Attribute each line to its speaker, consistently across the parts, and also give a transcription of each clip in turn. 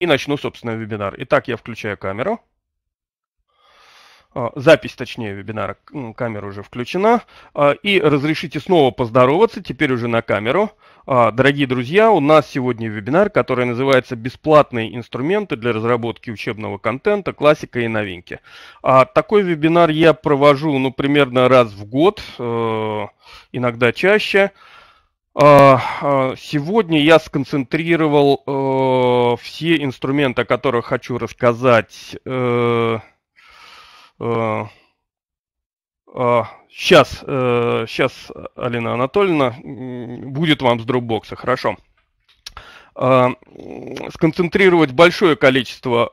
Speaker 1: и начну, собственно, вебинар. Итак, я включаю камеру. А, запись, точнее, вебинара, камера уже включена. А, и разрешите снова поздороваться, теперь уже на камеру. А, дорогие друзья, у нас сегодня вебинар, который называется «Бесплатные инструменты для разработки учебного контента, классика и новинки». Такой вебинар я провожу ну, примерно раз в год, э, иногда чаще. Чаще. Э, э, сегодня я сконцентрировал э, все инструменты, о которых хочу рассказать. сейчас, сейчас, Алина Анатольевна, будет вам с дропбокса, хорошо. Сконцентрировать большое количество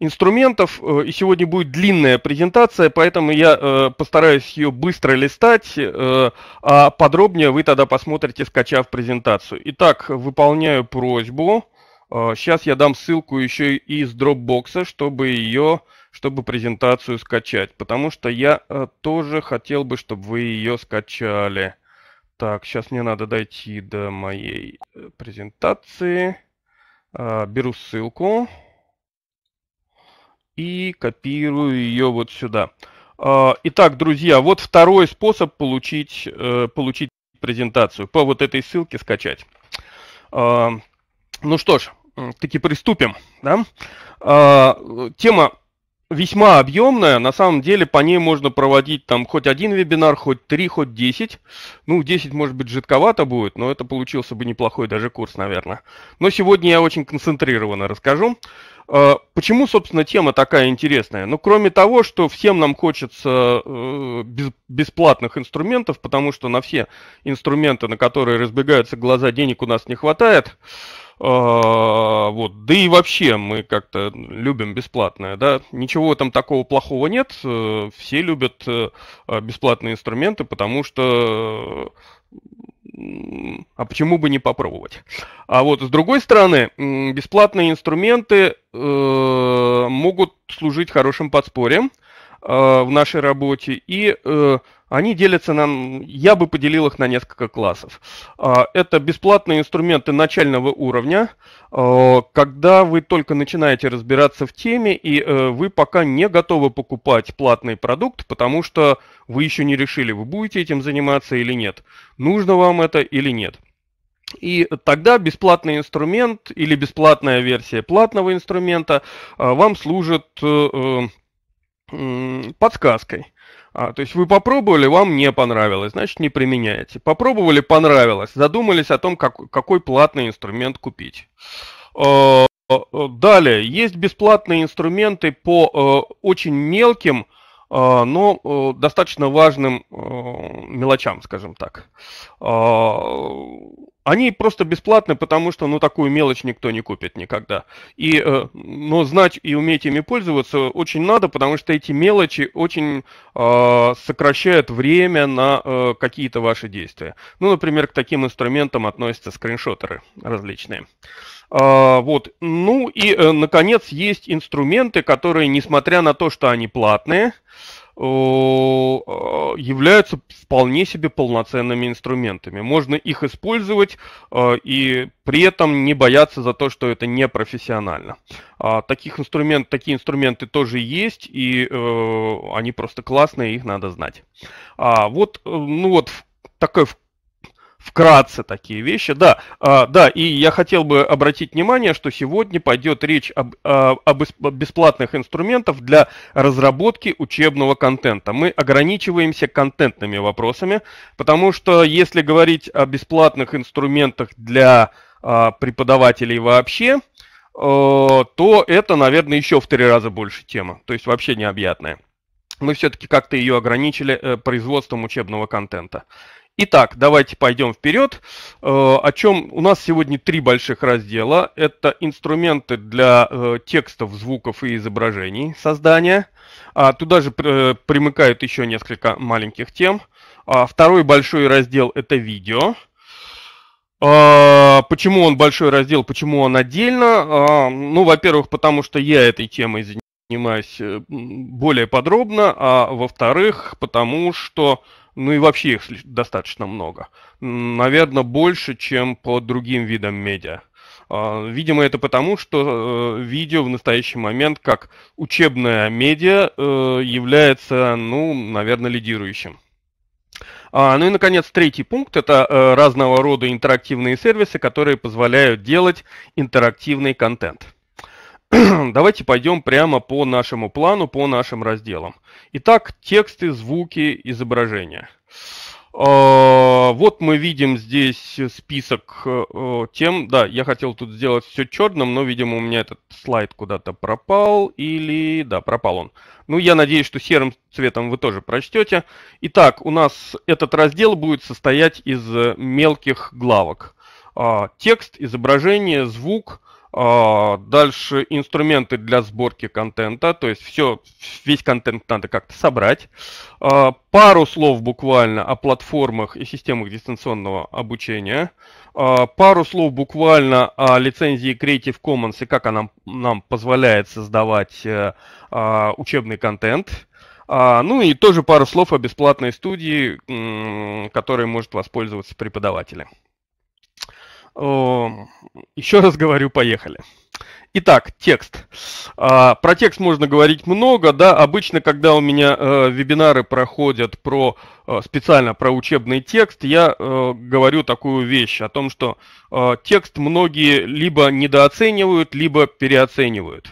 Speaker 1: инструментов, э, и сегодня будет длинная презентация, поэтому я э, постараюсь ее быстро листать, э, а подробнее вы тогда посмотрите, скачав презентацию. Итак, выполняю просьбу. Сейчас я дам ссылку еще из Dropbox, чтобы ее, чтобы презентацию скачать, потому что я тоже хотел бы, чтобы вы ее скачали. Так, сейчас мне надо дойти до моей презентации. Беру ссылку и копирую ее вот сюда. А, итак, друзья, вот второй способ получить, э, получить презентацию. По вот этой ссылке скачать. А, ну что ж, таки приступим. Да? А, тема весьма объемная. На самом деле по ней можно проводить там хоть один вебинар, хоть три, хоть десять. Ну, десять, может быть, жидковато будет, но это получился бы неплохой даже курс, наверное. Но сегодня я очень концентрированно расскажу. А, почему, собственно, тема такая интересная? Ну, кроме того, что всем нам хочется э, бесплатных инструментов, потому что на все инструменты, на которые разбегаются глаза, денег у нас не хватает. А, вот. Да и вообще мы как-то любим бесплатное. Да? Ничего там такого плохого нет. Э, все любят э, бесплатные инструменты, потому что а почему бы не попробовать? А вот с другой стороны, бесплатные инструменты э, могут служить хорошим подспорьем. Э, Э, в нашей работе, и э, они делятся нам, я бы поделил их на несколько классов. А, это бесплатные инструменты начального уровня, э, когда вы только начинаете разбираться в теме, и вы пока не готовы покупать платный продукт, потому что вы еще не решили, вы будете этим заниматься или нет, нужно вам это или нет. И тогда бесплатный инструмент или бесплатная версия платного инструмента вам служит подсказкой. А, то есть вы попробовали, вам не понравилось, значит не применяете. Попробовали, понравилось, задумались о том, как, какой платный инструмент купить. А, а, далее, есть бесплатные инструменты по а, очень мелким, но достаточно важным мелочам, скажем так. Они просто бесплатны, потому что, ну, такую мелочь никто не купит никогда. И, э, но знать и уметь ими пользоваться очень надо, потому что эти мелочи очень э, сокращают время на э, какие-то ваши действия. Ну, например, к таким инструментам относятся скриншотеры различные. А, вот. Ну и, э, наконец, есть инструменты, которые, несмотря на то, что они платные, Э, э, являются вполне себе полноценными инструментами. Можно их использовать э, и при этом не бояться за то, что это не профессионально. А таких инструмент, такие инструменты тоже есть, и они просто классные, их надо знать. А вот, ну вот такой вкратце такие вещи. Да, а, да, и я хотел бы обратить внимание, что сегодня пойдет речь об, а, об бесплатных инструментах для разработки учебного контента. Мы ограничиваемся контентными вопросами, потому что если говорить о бесплатных инструментах для а, преподавателей вообще, э, то это, наверное, еще в три раза больше тема, то есть вообще необъятная. Мы все-таки как-то ее ограничили э, производством учебного контента. Итак, давайте пойдем вперед. Э, о чем у нас сегодня три больших раздела. Это инструменты для э, текстов, звуков и изображений создания. А, туда же э, примыкают еще несколько маленьких тем. А, второй большой раздел это видео. А, почему он большой раздел, почему он отдельно? Ну, во-первых, потому что я этой темой занимаюсь более подробно, а во-вторых, потому что ну и вообще их достаточно много. Наверное, больше, чем по другим видам медиа. А, видимо, это потому, что э, видео в настоящий момент как учебная медиа э, является, ну, наверное, лидирующим. А, ну и, наконец, третий пункт – это э, разного рода интерактивные сервисы, которые позволяют делать интерактивный контент. Давайте пойдем прямо по нашему плану, по нашим разделам. Итак, тексты, звуки, изображения. А, вот мы видим здесь список э, тем. Да, я хотел тут сделать все черным, но, видимо, у меня этот слайд куда-то пропал. Или... Да, пропал он. Ну, я надеюсь, что серым цветом вы тоже прочтете. Итак, у нас этот раздел будет состоять из э, мелких главок. А, текст, изображение, звук – а, дальше инструменты для сборки контента, то есть все, весь контент надо как-то собрать. А, пару слов буквально о платформах и системах дистанционного обучения. А, пару слов буквально о лицензии Creative Commons и как она нам позволяет создавать э, учебный контент. Ну и тоже пару слов о бесплатной студии, которой может воспользоваться преподаватель. Э, Еще раз говорю, поехали. Итак, текст. А, про текст можно говорить много, да, обычно, когда у меня э, вебинары проходят про э, специально про учебный текст, я говорю такую вещь о том, что текст многие либо недооценивают, либо переоценивают.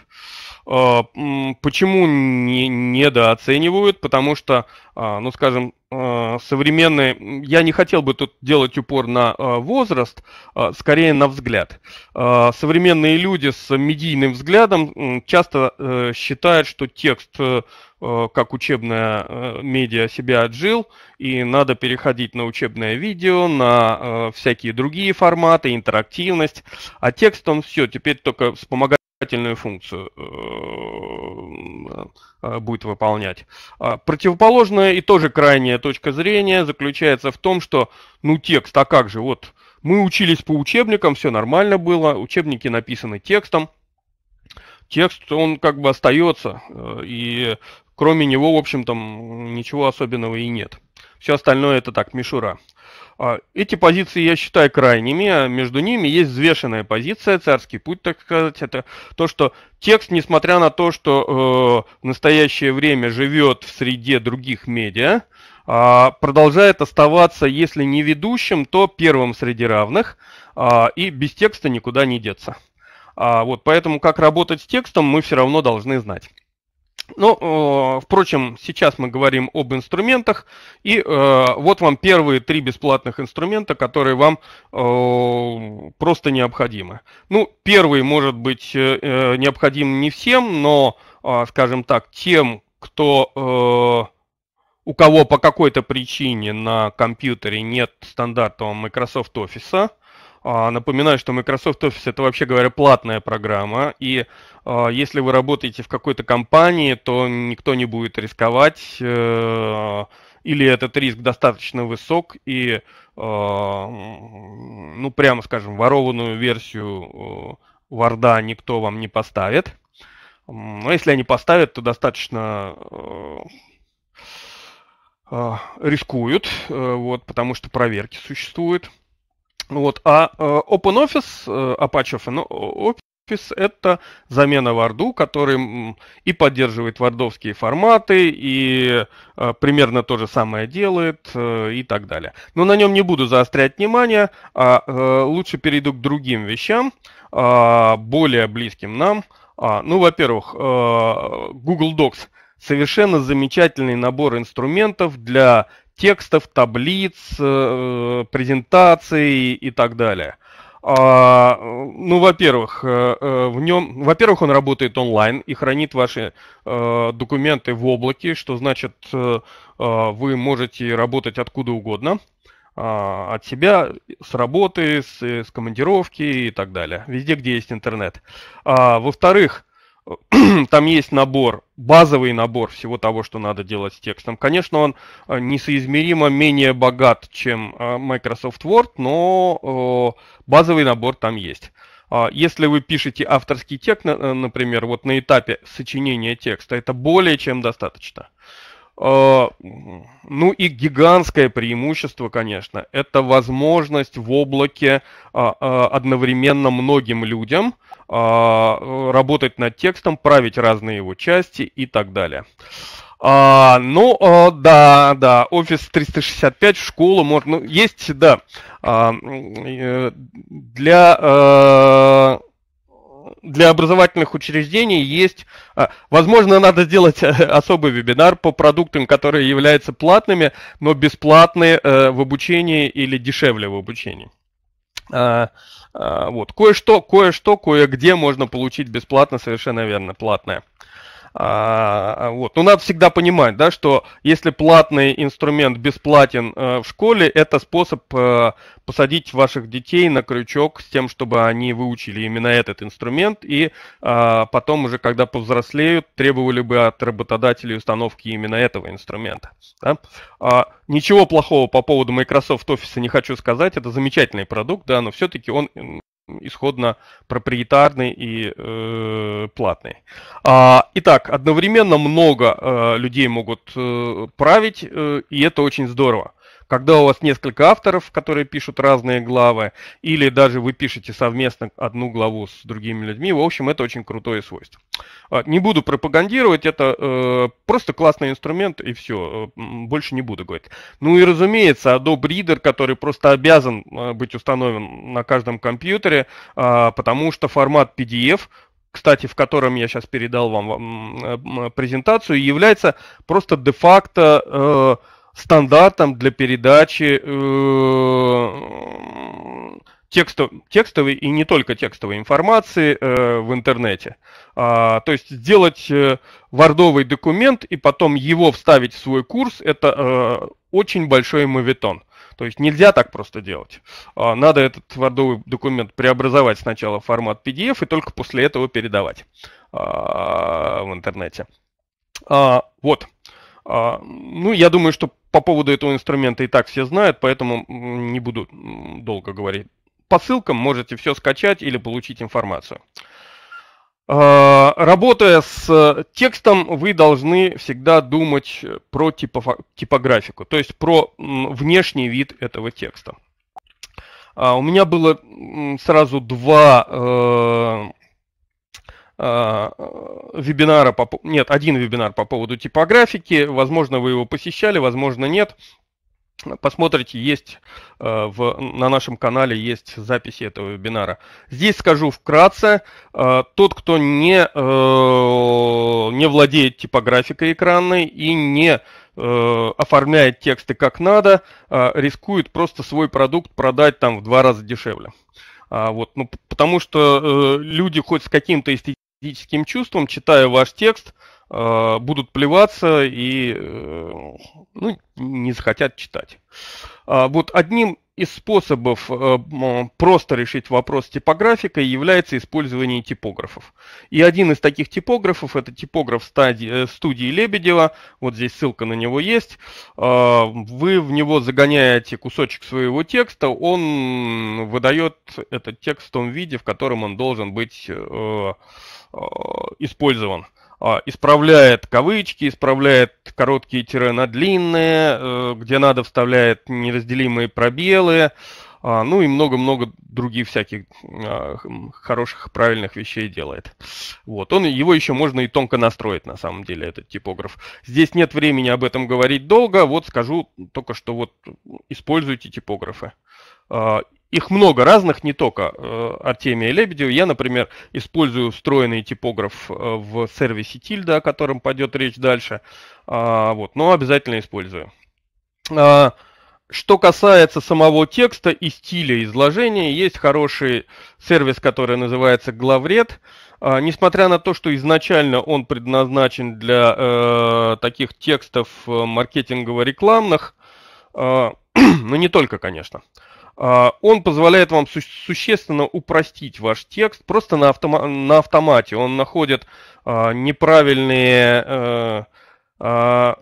Speaker 1: Почему не недооценивают? Потому что, ну скажем, а, современные, я не хотел бы тут делать упор на а, возраст, а, скорее на взгляд. Современные люди с медийным взглядом часто э, считают, что текст э, э, как учебная медиа себя отжил, и надо переходить на учебное видео, на всякие другие форматы, интерактивность, а текст он все, теперь только вспомогательный вспомогательную функцию э, э, будет выполнять. А противоположная и тоже крайняя точка зрения заключается в том, что ну текст, а как же, вот мы учились по учебникам, все нормально было, учебники написаны текстом, текст он как бы остается, э, и кроме него, в общем-то, ничего особенного и нет. Все остальное это так, мишура. А, эти позиции я считаю крайними, а между ними есть взвешенная позиция, царский путь, так сказать, это то, что текст, несмотря на то, что э, в настоящее время живет в среде других медиа, э, продолжает оставаться, если не ведущим, то первым среди равных, э, и без текста никуда не деться. А, вот, поэтому как работать с текстом мы все равно должны знать. Ну, э, впрочем, сейчас мы говорим об инструментах, и э, вот вам первые три бесплатных инструмента, которые вам э, просто необходимы. Ну, первый может быть э, э необходим не всем, но, э, скажем так, тем, кто э, у кого по какой-то причине на компьютере нет стандартного Microsoft Office, а, напоминаю, что Microsoft Office это вообще говоря платная программа, и а, если вы работаете в какой-то компании, то никто не будет рисковать, э, или этот риск достаточно высок, и, а, ну прямо скажем, ворованную версию Варда э, никто вам не поставит. Но если они поставят, то достаточно э, рискуют, вот, потому что проверки существуют. Вот. А э, OpenOffice, э, Apache OpenOffice, Office – это замена Варду, который и поддерживает вардовские форматы, и э, примерно то же самое делает, и так далее. Но на нем не буду заострять внимание, а лучше перейду к другим вещам, а, более близким нам. А, ну, во-первых, Google Docs – совершенно замечательный набор инструментов для текстов, таблиц, э, презентаций и так далее. А, ну, во-первых, э, э, в нем, во-первых, он работает онлайн и хранит ваши э, документы в облаке, что значит, э, вы можете работать откуда угодно, э, от себя, с работы, с, с командировки и так далее, везде, где есть интернет. А, во-вторых, там есть набор, базовый набор всего того, что надо делать с текстом. Конечно, он э, несоизмеримо менее богат, чем э, Microsoft Word, но э, базовый набор там есть. А если вы пишете авторский текст, например, вот на этапе сочинения текста, это более чем достаточно. А, ну и гигантское преимущество, конечно, это возможность в облаке а, а, одновременно многим людям работать над текстом, править разные его части и так далее. А, ну, а, да, да, офис 365, в школу можно, ну, есть, да, а, э, для а, для образовательных учреждений есть, а, возможно, надо сделать э, особый вебинар по продуктам, которые являются платными, но бесплатные э, в обучении или дешевле в обучении. А, а, вот, кое-что, кое-что, кое-где можно получить бесплатно, совершенно верно, платное. А, вот. Но ну, надо всегда понимать, да, что если платный инструмент бесплатен э, в школе, это способ э, посадить ваших детей на крючок с тем, чтобы они выучили именно этот инструмент и э, потом уже, когда повзрослеют, требовали бы от работодателей установки именно этого инструмента. Да? А, ничего плохого по поводу Microsoft Office не хочу сказать, это замечательный продукт, да, но все-таки он исходно проприетарный и э, платный. А, итак, одновременно много э, людей могут э, править, э, и это очень здорово когда у вас несколько авторов, которые пишут разные главы, или даже вы пишете совместно одну главу с другими людьми. В общем, это очень крутое свойство. А, не буду пропагандировать, это э, просто классный инструмент и все, э, больше не буду говорить. Ну и разумеется, Adobe Reader, который просто обязан э, быть установлен на каждом компьютере, э, потому что формат PDF кстати, в котором я сейчас передал вам э, презентацию, является просто де-факто э, стандартом для передачи э, текстовой и не только текстовой информации э, в интернете. А, то есть сделать э, вардовый документ и потом его вставить в свой курс – это э, очень большой мавитон. То есть нельзя так просто делать. А, надо этот вардовый документ преобразовать сначала в формат PDF и только после этого передавать а, в интернете. вот. ну, я думаю, что по поводу этого инструмента и так все знают, поэтому не буду долго говорить. По ссылкам можете все скачать или получить информацию. А, работая с э, текстом, вы должны всегда думать э, про типографику, то есть про внешний вид этого текста. А, у меня было сразу два э, а, э, вебинара, по, нет, один вебинар по поводу типографики. Возможно, вы его посещали, возможно, нет. Посмотрите, есть э, в, на нашем канале есть записи этого вебинара. Здесь скажу вкратце, э, тот, кто не, не владеет типографикой экранной и не оформляет тексты как надо, рискует просто свой продукт продать там в два раза дешевле. А вот, ну, потому что люди хоть с каким-то эстетическим физическим чувством, читаю ваш текст, э, будут плеваться и э, ну, не захотят читать. А, вот одним из способов э, просто решить вопрос с типографикой является использование типографов. И один из таких типографов – это типограф стадии, э, студии Лебедева. Вот здесь ссылка на него есть. А, вы в него загоняете кусочек своего текста, он выдает этот текст в том виде, в котором он должен быть э, использован. А, исправляет кавычки, исправляет короткие тире на длинные, э, где надо вставляет неразделимые пробелы, а, ну и много-много других всяких а, хм, хороших, правильных вещей делает. Вот, он, его еще можно и тонко настроить, на самом деле, этот типограф. Здесь нет времени об этом говорить долго, вот скажу только, что вот используйте типографы. Их много разных, не только э, Артемия Лебедева. Я, например, использую встроенный типограф э, в сервисе Тильда, о котором пойдет речь дальше. А, вот, но обязательно использую. А, что касается самого текста и стиля изложения, есть хороший сервис, который называется Главред. А, несмотря на то, что изначально он предназначен для э, таких текстов э, маркетингово-рекламных, э, а, но ну, не только, конечно. А, он позволяет вам существенно упростить ваш текст просто на, автомате. Он находит а, неправильные э, а,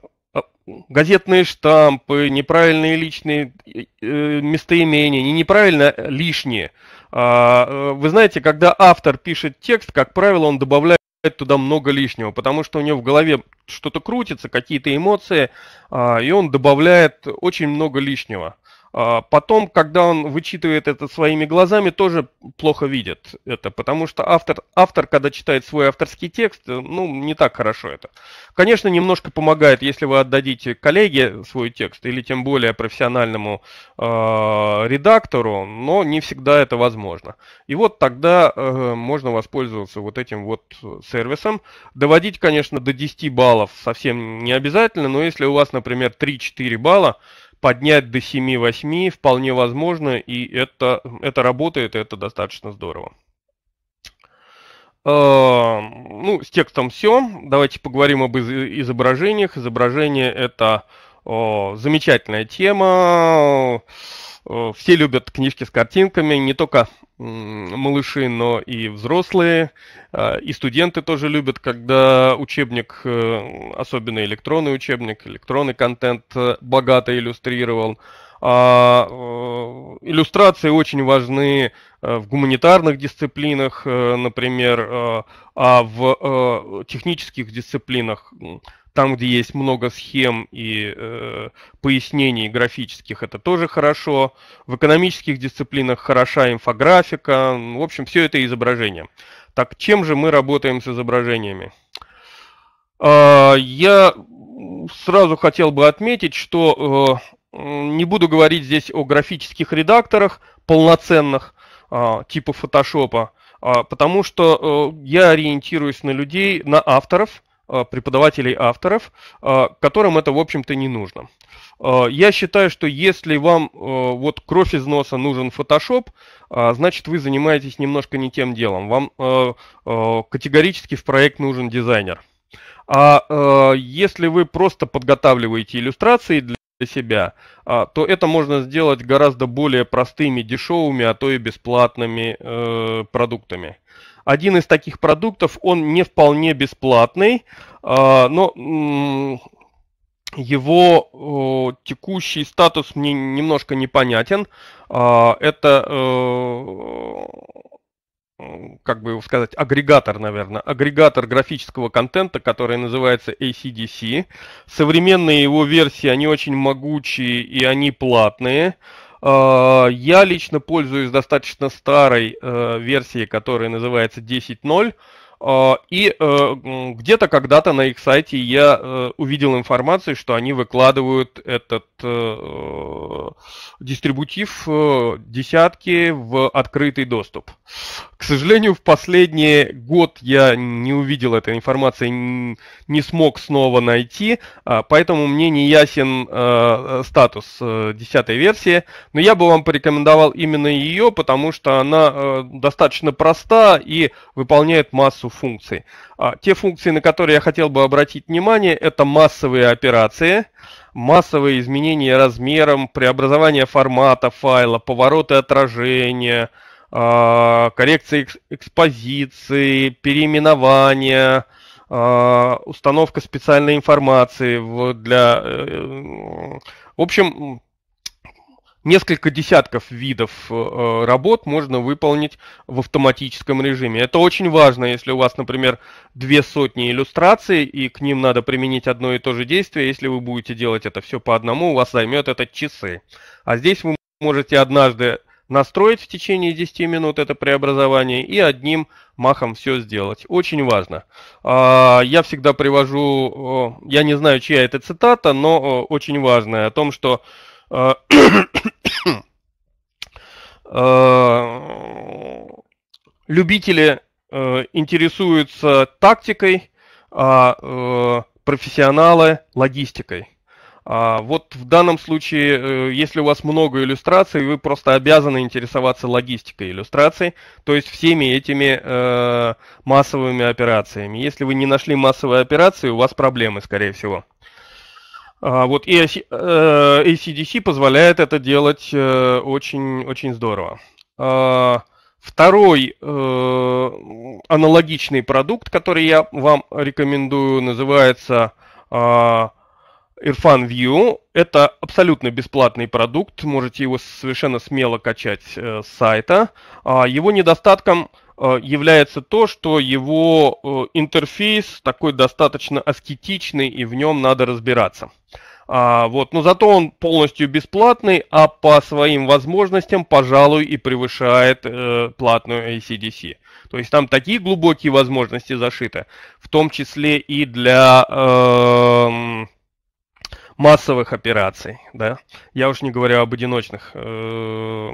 Speaker 1: газетные штампы, неправильные личные э, местоимения, неправильно лишние. Э, вы знаете, когда автор пишет текст, как правило, он добавляет туда много лишнего, потому что у него в голове что-то крутится, какие-то эмоции, и он добавляет очень много лишнего. А потом, когда он вычитывает это своими глазами, тоже плохо видит это, потому что автор, автор, когда читает свой авторский текст, ну, не так хорошо это. Конечно, немножко помогает, если вы отдадите коллеге свой текст или тем более профессиональному э, редактору, но не всегда это возможно. И вот тогда э, можно воспользоваться вот этим вот сервисом. Доводить, конечно, до 10 баллов совсем не обязательно, но если у вас, например, 3-4 балла, поднять до 7-8 вполне возможно, и это, это работает, и это достаточно здорово. Эм, ну, с текстом все. Давайте поговорим об изображениях. Изображение – это замечательная тема. Э, все любят книжки с картинками, не только малыши, но и взрослые. Э, и студенты тоже любят, когда учебник, э, особенно электронный учебник, электронный контент богато иллюстрирован. А иллюстрации очень важны в гуманитарных дисциплинах, например, а в технических дисциплинах там, где есть много схем и э, пояснений графических, это тоже хорошо. В экономических дисциплинах хороша инфографика. В общем, все это изображение. Так чем же мы работаем с изображениями? Э, я сразу хотел бы отметить, что э, не буду говорить здесь о графических редакторах полноценных, э, типа фотошопа потому что э, я ориентируюсь на людей, на авторов, а, преподавателей авторов, а, которым это, в общем-то, не нужно. А, я считаю, что если вам вот кровь из носа нужен Photoshop, значит, вы занимаетесь немножко не тем делом. Вам категорически в проект нужен дизайнер. А если вы просто подготавливаете иллюстрации для себя, то это можно сделать гораздо более простыми, дешевыми, а то и бесплатными э, продуктами. Один из таких продуктов, он не вполне бесплатный, а, но его текущий статус мне немножко непонятен. А, это э, как бы его сказать, агрегатор, наверное, агрегатор графического контента, который называется ACDC. Современные его версии, они очень могучие и они платные. А, я лично пользуюсь достаточно старой э, версией, которая называется 10.0. А, и э, где-то когда-то на их сайте я э, увидел информацию, что они выкладывают этот э, дистрибутив десятки в открытый доступ. К сожалению, в последний год я не увидел этой информации, не смог снова найти, а, поэтому мне не ясен статус десятой версии, но я бы вам порекомендовал именно ее, потому что она достаточно проста и выполняет массу массу функций. А, те функции, на которые я хотел бы обратить внимание, это массовые операции, массовые изменения размером, преобразование формата файла, повороты отражения, а, коррекция экспозиции, переименование, а, установка специальной информации в, для... Э, э в общем, несколько десятков видов э, э, работ можно выполнить в автоматическом режиме. Это очень важно, если у вас, например, две сотни иллюстраций, и к ним надо применить одно и то же действие. Если вы будете делать это все по одному, у вас займет это часы. А здесь вы можете однажды настроить в течение 10 минут это преобразование и одним махом все сделать. Очень важно. А, я всегда привожу, э, я не знаю, чья это цитата, но э, очень важная, о том, что Э, э, любители э, интересуются тактикой, а профессионалы логистикой. А, вот в данном случае, если у вас много иллюстраций, вы просто обязаны интересоваться логистикой иллюстраций, то есть всеми этими массовыми операциями. Если вы не нашли массовые операции, у вас проблемы, скорее всего. А, вот, и э, ACDC позволяет это делать очень-очень э, здорово. А, второй э, аналогичный продукт, который я вам рекомендую, называется э, Irfan View. Это абсолютно бесплатный продукт, можете его совершенно смело качать с сайта. его недостатком Э, является то, что его э, интерфейс такой достаточно аскетичный, и в нем надо разбираться. А, вот, но зато он полностью бесплатный, а по своим возможностям, пожалуй, и превышает э, платную ACDC. То есть там такие глубокие возможности зашиты, в том числе и для э, массовых операций, да. Я уж не говорю об одиночных э,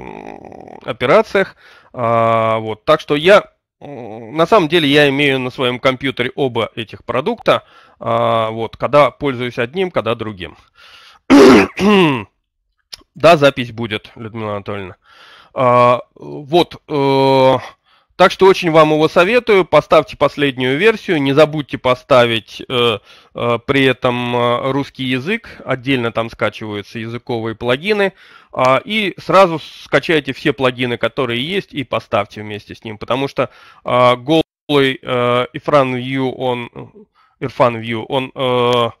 Speaker 1: операциях, а, вот. Так что я на самом деле я имею на своем компьютере оба этих продукта, а, вот, когда пользуюсь одним, когда другим. да, запись будет, Людмила Анатольевна. А, вот. Э, так что очень вам его советую. Поставьте последнюю версию. Не забудьте поставить э, э, при этом э, русский язык. Отдельно там скачиваются языковые плагины. Э, и сразу скачайте все плагины, которые есть, и поставьте вместе с ним. Потому что э, голый э, Ifran View, он... Irfan View, он... Э,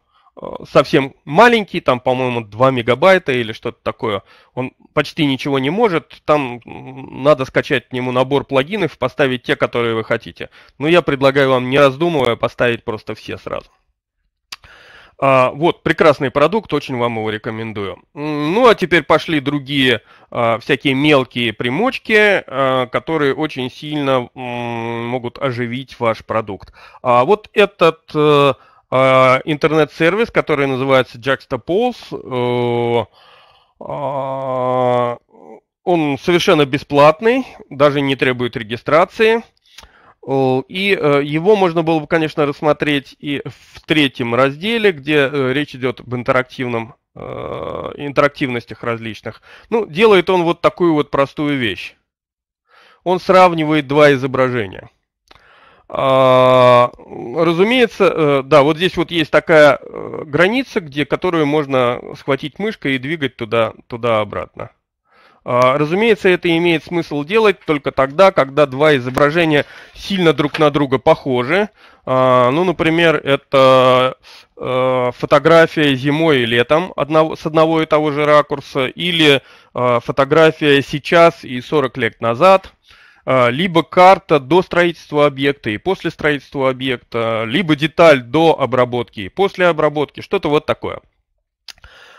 Speaker 1: Э, совсем маленький, там, по-моему, 2 мегабайта или что-то такое. Он почти ничего не может, там надо скачать к нему набор плагинов, поставить те, которые вы хотите. Но я предлагаю вам, не раздумывая, поставить просто все сразу. А, вот, прекрасный продукт, очень вам его рекомендую. Ну, а теперь пошли другие а, всякие мелкие примочки, а, которые очень сильно м, могут оживить ваш продукт. А вот этот э, а, интернет-сервис, который называется Juxtapose. Э, а, он совершенно бесплатный, даже не требует регистрации. Э, и э, его можно было бы, конечно, рассмотреть и в третьем разделе, где речь идет об интерактивном, интерактивностях различных. Ну, делает он вот такую вот простую вещь. Он сравнивает два изображения – а, разумеется, э, да, вот здесь вот есть такая э, граница, где, которую можно схватить мышкой и двигать туда, туда-обратно. А, разумеется, это имеет смысл делать только тогда, когда два изображения сильно друг на друга похожи. А, ну, например, это э, фотография зимой и летом с одного и того же ракурса, или фотография сейчас и 40 лет назад – а, либо карта до строительства объекта и после строительства объекта, либо деталь до обработки и после обработки, что-то вот такое.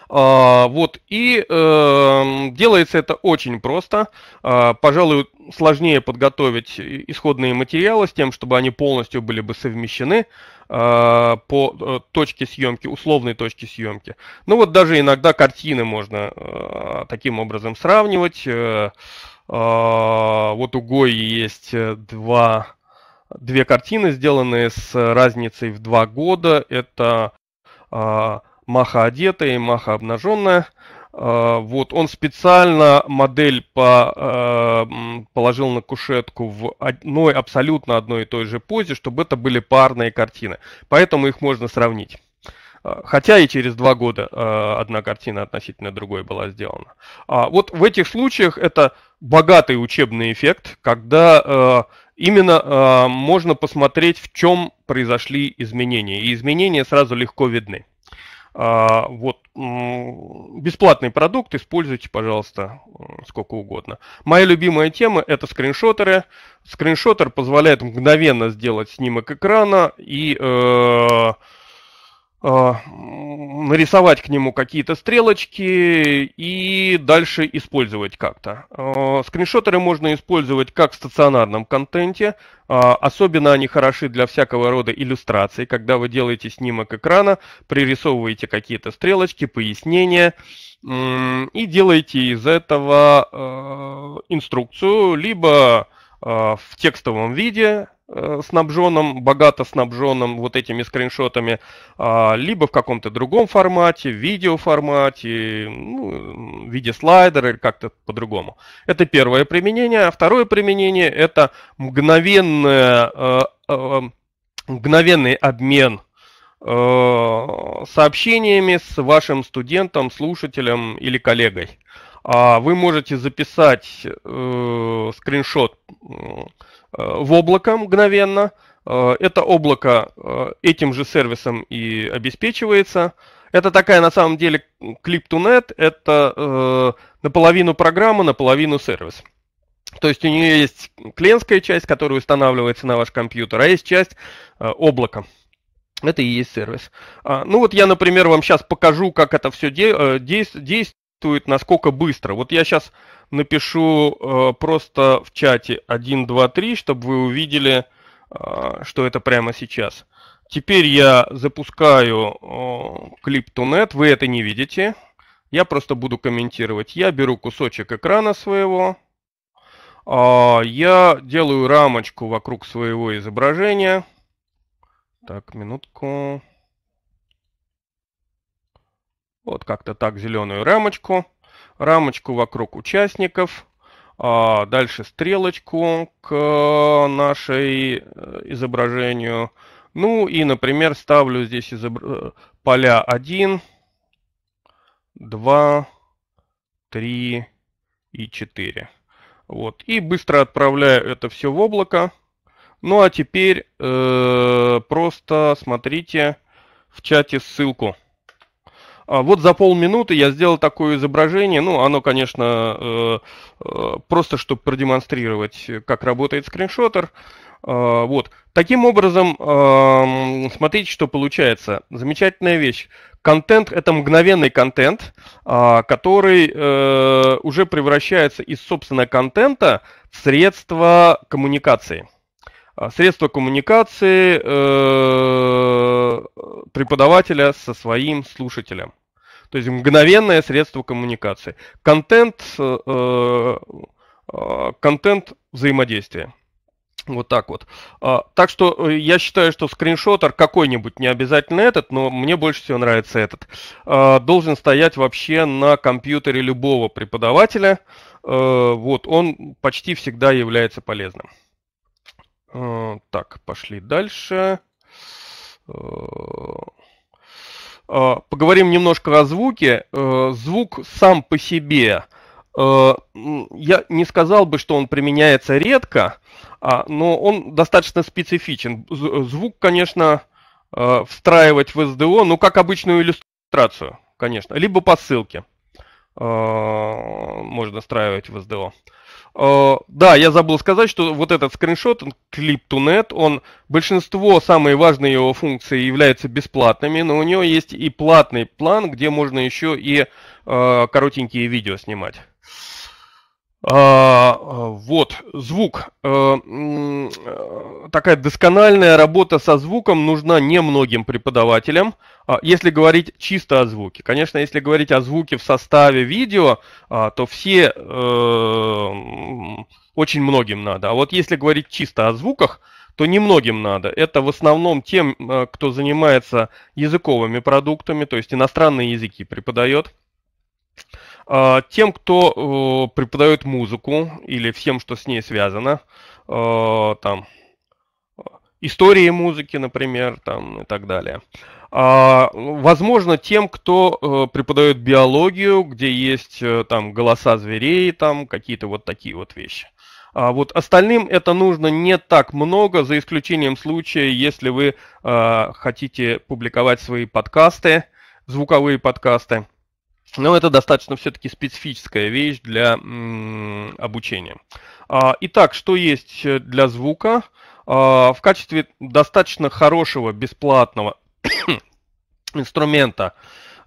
Speaker 1: А, вот, и э, делается это очень просто. Э, пожалуй, сложнее подготовить исходные материалы с тем, чтобы они полностью были бы совмещены э, по точке съемки, условной точке съемки. Ну вот даже иногда картины можно э, таким образом сравнивать. Э, а, вот у Гои есть э, два, две картины, сделанные с разницей в два года. Это а, Маха одетая и Маха обнаженная. А, вот он специально модель по, э, положил на кушетку в одной, абсолютно одной и той же позе, чтобы это были парные картины. Поэтому их можно сравнить. Э, хотя и через два года э, одна картина относительно другой была сделана. А вот в этих случаях это богатый учебный эффект, когда э, именно можно посмотреть, в чем произошли изменения. И изменения сразу легко видны. А, вот бесплатный продукт, используйте, пожалуйста, сколько угодно. Моя любимая тема это скриншотеры. Скриншотер позволяет мгновенно сделать снимок экрана и э, Э, нарисовать к нему какие-то стрелочки и дальше использовать как-то. Э, скриншотеры можно использовать как в стационарном контенте, э, особенно они хороши для всякого рода иллюстраций, когда вы делаете снимок экрана, пририсовываете какие-то стрелочки, пояснения и делаете из этого инструкцию, либо Э, в текстовом виде, э, снабженным, богато снабженным вот этими скриншотами, а, либо в каком-то другом формате, видеоформате, ну, в виде слайдера или как-то по-другому. Это первое применение. А второе применение – это мгновенное, э, мгновенный обмен сообщениями с вашим студентом, слушателем или коллегой а вы можете записать э, скриншот э, в облако мгновенно. Э, это облако этим же сервисом и обеспечивается. Это такая на самом деле Clip2Net, это наполовину программа, наполовину сервис. То есть у нее есть клиентская часть, которая устанавливается на ваш компьютер, а есть часть облака. Это и есть сервис. А, ну вот я, например, вам сейчас покажу, как это все действует диктует, насколько быстро. Вот я сейчас напишу э, просто в чате 1, 2, 3, чтобы вы увидели, э, что это прямо сейчас. Теперь я запускаю э, клип Тунет, вы это не видите. Я просто буду комментировать. Я беру кусочек экрана своего, э, я делаю рамочку вокруг своего изображения. Так, минутку. Вот как-то так зеленую рамочку, рамочку вокруг участников, а, дальше стрелочку к э, нашей э, изображению. Ну и, например, ставлю здесь изобр... Э, поля 1, 2, 3 и 4. Вот. И быстро отправляю это все в облако. Ну а теперь э, просто смотрите в чате ссылку. А, вот за полминуты я сделал такое изображение. Ну, оно, конечно, э, э, просто чтобы продемонстрировать, как работает скриншотер. А, вот. Таким образом, смотрите, что получается. Замечательная вещь. Контент – это мгновенный контент, а, который э, уже превращается из, собственного контента в средство коммуникации. А, средства коммуникации э, преподавателя со своим слушателем. То есть мгновенное средство коммуникации. Контент, э, э, а, контент взаимодействия. Вот так вот. А, так что э, я считаю, что скриншотер какой-нибудь, не обязательно этот, но мне больше всего нравится этот, должен стоять вообще на компьютере любого преподавателя. Э, вот, он почти всегда является полезным. Э, так, пошли дальше. Э, э, поговорим немножко о звуке. Звук сам по себе. Я не сказал бы, что он применяется редко, а, но он достаточно специфичен. Звук, конечно, встраивать в СДО, ну, как обычную иллюстрацию, конечно, либо по ссылке можно встраивать в СДО. Э, да, я забыл сказать, что вот этот скриншот, Clip2Net, он, большинство, самые важные его функции являются бесплатными, но у него есть и платный план, где можно еще и э, коротенькие видео снимать. А, а, вот, звук. А, такая доскональная работа со звуком нужна немногим преподавателям, а, если говорить чисто о звуке. Конечно, если говорить о звуке в составе видео, а, то все э, очень многим надо. А вот если говорить чисто о звуках, то немногим надо. Это в основном тем, э, кто занимается языковыми продуктами, то есть иностранные языки преподает а, тем, кто э, преподает музыку или всем, что с ней связано, э, там, истории музыки, например, там, и так далее. А, возможно, тем, кто э, преподает биологию, где есть там голоса зверей, там какие-то вот такие вот вещи. А вот остальным это нужно не так много, за исключением случая, если вы э, хотите публиковать свои подкасты, звуковые подкасты. Но ну, это достаточно все-таки специфическая вещь для обучения. А, итак, что есть э, для звука? А, в качестве достаточно хорошего бесплатного инструмента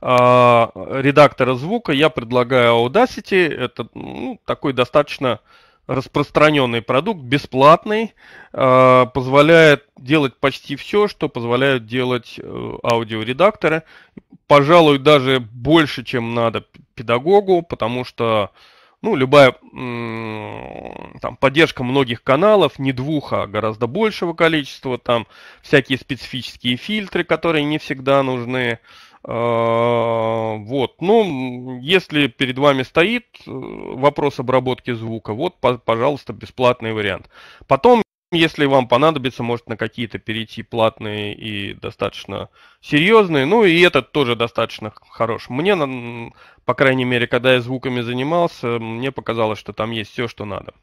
Speaker 1: а, редактора звука я предлагаю Audacity. Это ну, такой достаточно распространенный продукт, бесплатный, э, позволяет делать почти все, что позволяют делать э, аудиоредакторы. Пожалуй, даже больше, чем надо педагогу, потому что ну, любая там, поддержка многих каналов, не двух, а гораздо большего количества, там всякие специфические фильтры, которые не всегда нужны, э, а, вот, ну, если перед вами стоит э, вопрос обработки звука, вот, пожалуйста, бесплатный вариант. Потом, если вам понадобится, может на какие-то перейти платные и достаточно серьезные. Ну и этот тоже достаточно хорош. Мне, по крайней мере, когда я звуками занимался, мне показалось, что там есть все, что надо.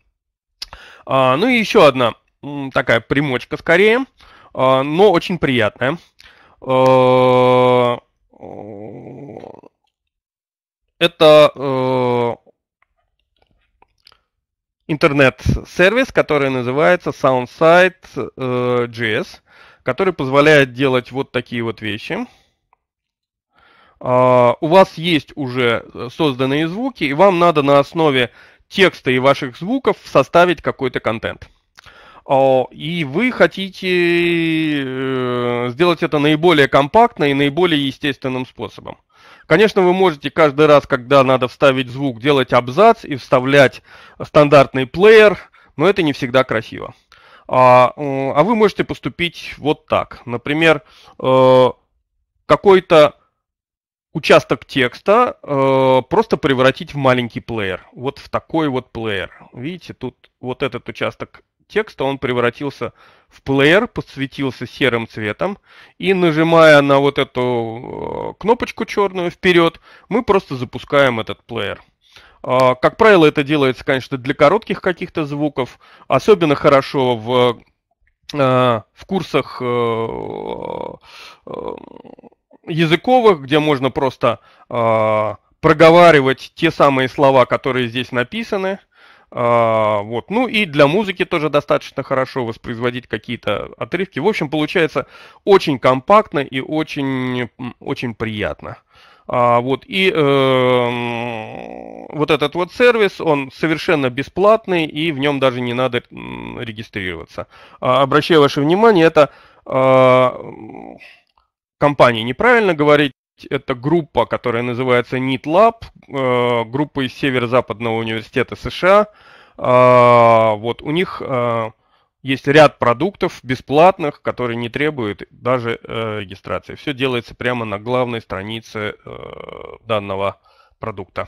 Speaker 1: А, ну и еще одна такая примочка скорее, а, но очень приятная. А, это э, интернет-сервис, который называется SoundSight.js, э, который позволяет делать вот такие вот вещи. А, у вас есть уже э, созданные звуки, и вам надо на основе текста и ваших звуков составить какой-то контент. А, и вы хотите э, сделать это наиболее компактно и наиболее естественным способом. Конечно, вы можете каждый раз, когда надо вставить звук, делать абзац и вставлять стандартный плеер, но это не всегда красиво. А, э, а вы можете поступить вот так. Например, э, какой-то участок текста просто превратить в маленький плеер. Вот в такой вот плеер. Видите, тут вот этот участок текста он превратился в плеер, подсветился серым цветом, и нажимая на вот эту э, кнопочку черную вперед, мы просто запускаем этот плеер. А, как правило, это делается, конечно, для коротких каких-то звуков. Особенно хорошо в, э, в курсах э, языковых, где можно просто а, проговаривать те самые слова, которые здесь написаны – а, вот. Ну и для музыки тоже достаточно хорошо воспроизводить какие-то отрывки. В общем, получается очень компактно и очень, очень приятно. А, вот. И э, вот этот вот сервис, он совершенно бесплатный, и в нем даже не надо регистрироваться. А, обращаю ваше внимание, это э, а, компании неправильно говорить, это группа, которая называется NIT Lab, э, группа из Северо-Западного университета США. Э, вот у них э, есть ряд продуктов бесплатных, которые не требуют даже регистрации. Все делается прямо на главной странице данного продукта.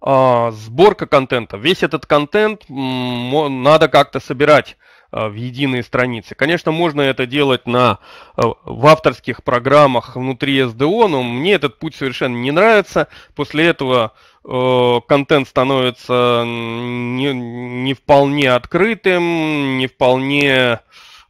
Speaker 1: А, сборка контента. Весь этот контент надо как-то собирать. Э, в единые страницы. Конечно, можно это делать на, э, в авторских программах внутри SDO, но мне этот путь совершенно не нравится. После этого э, контент становится не, не вполне открытым, не вполне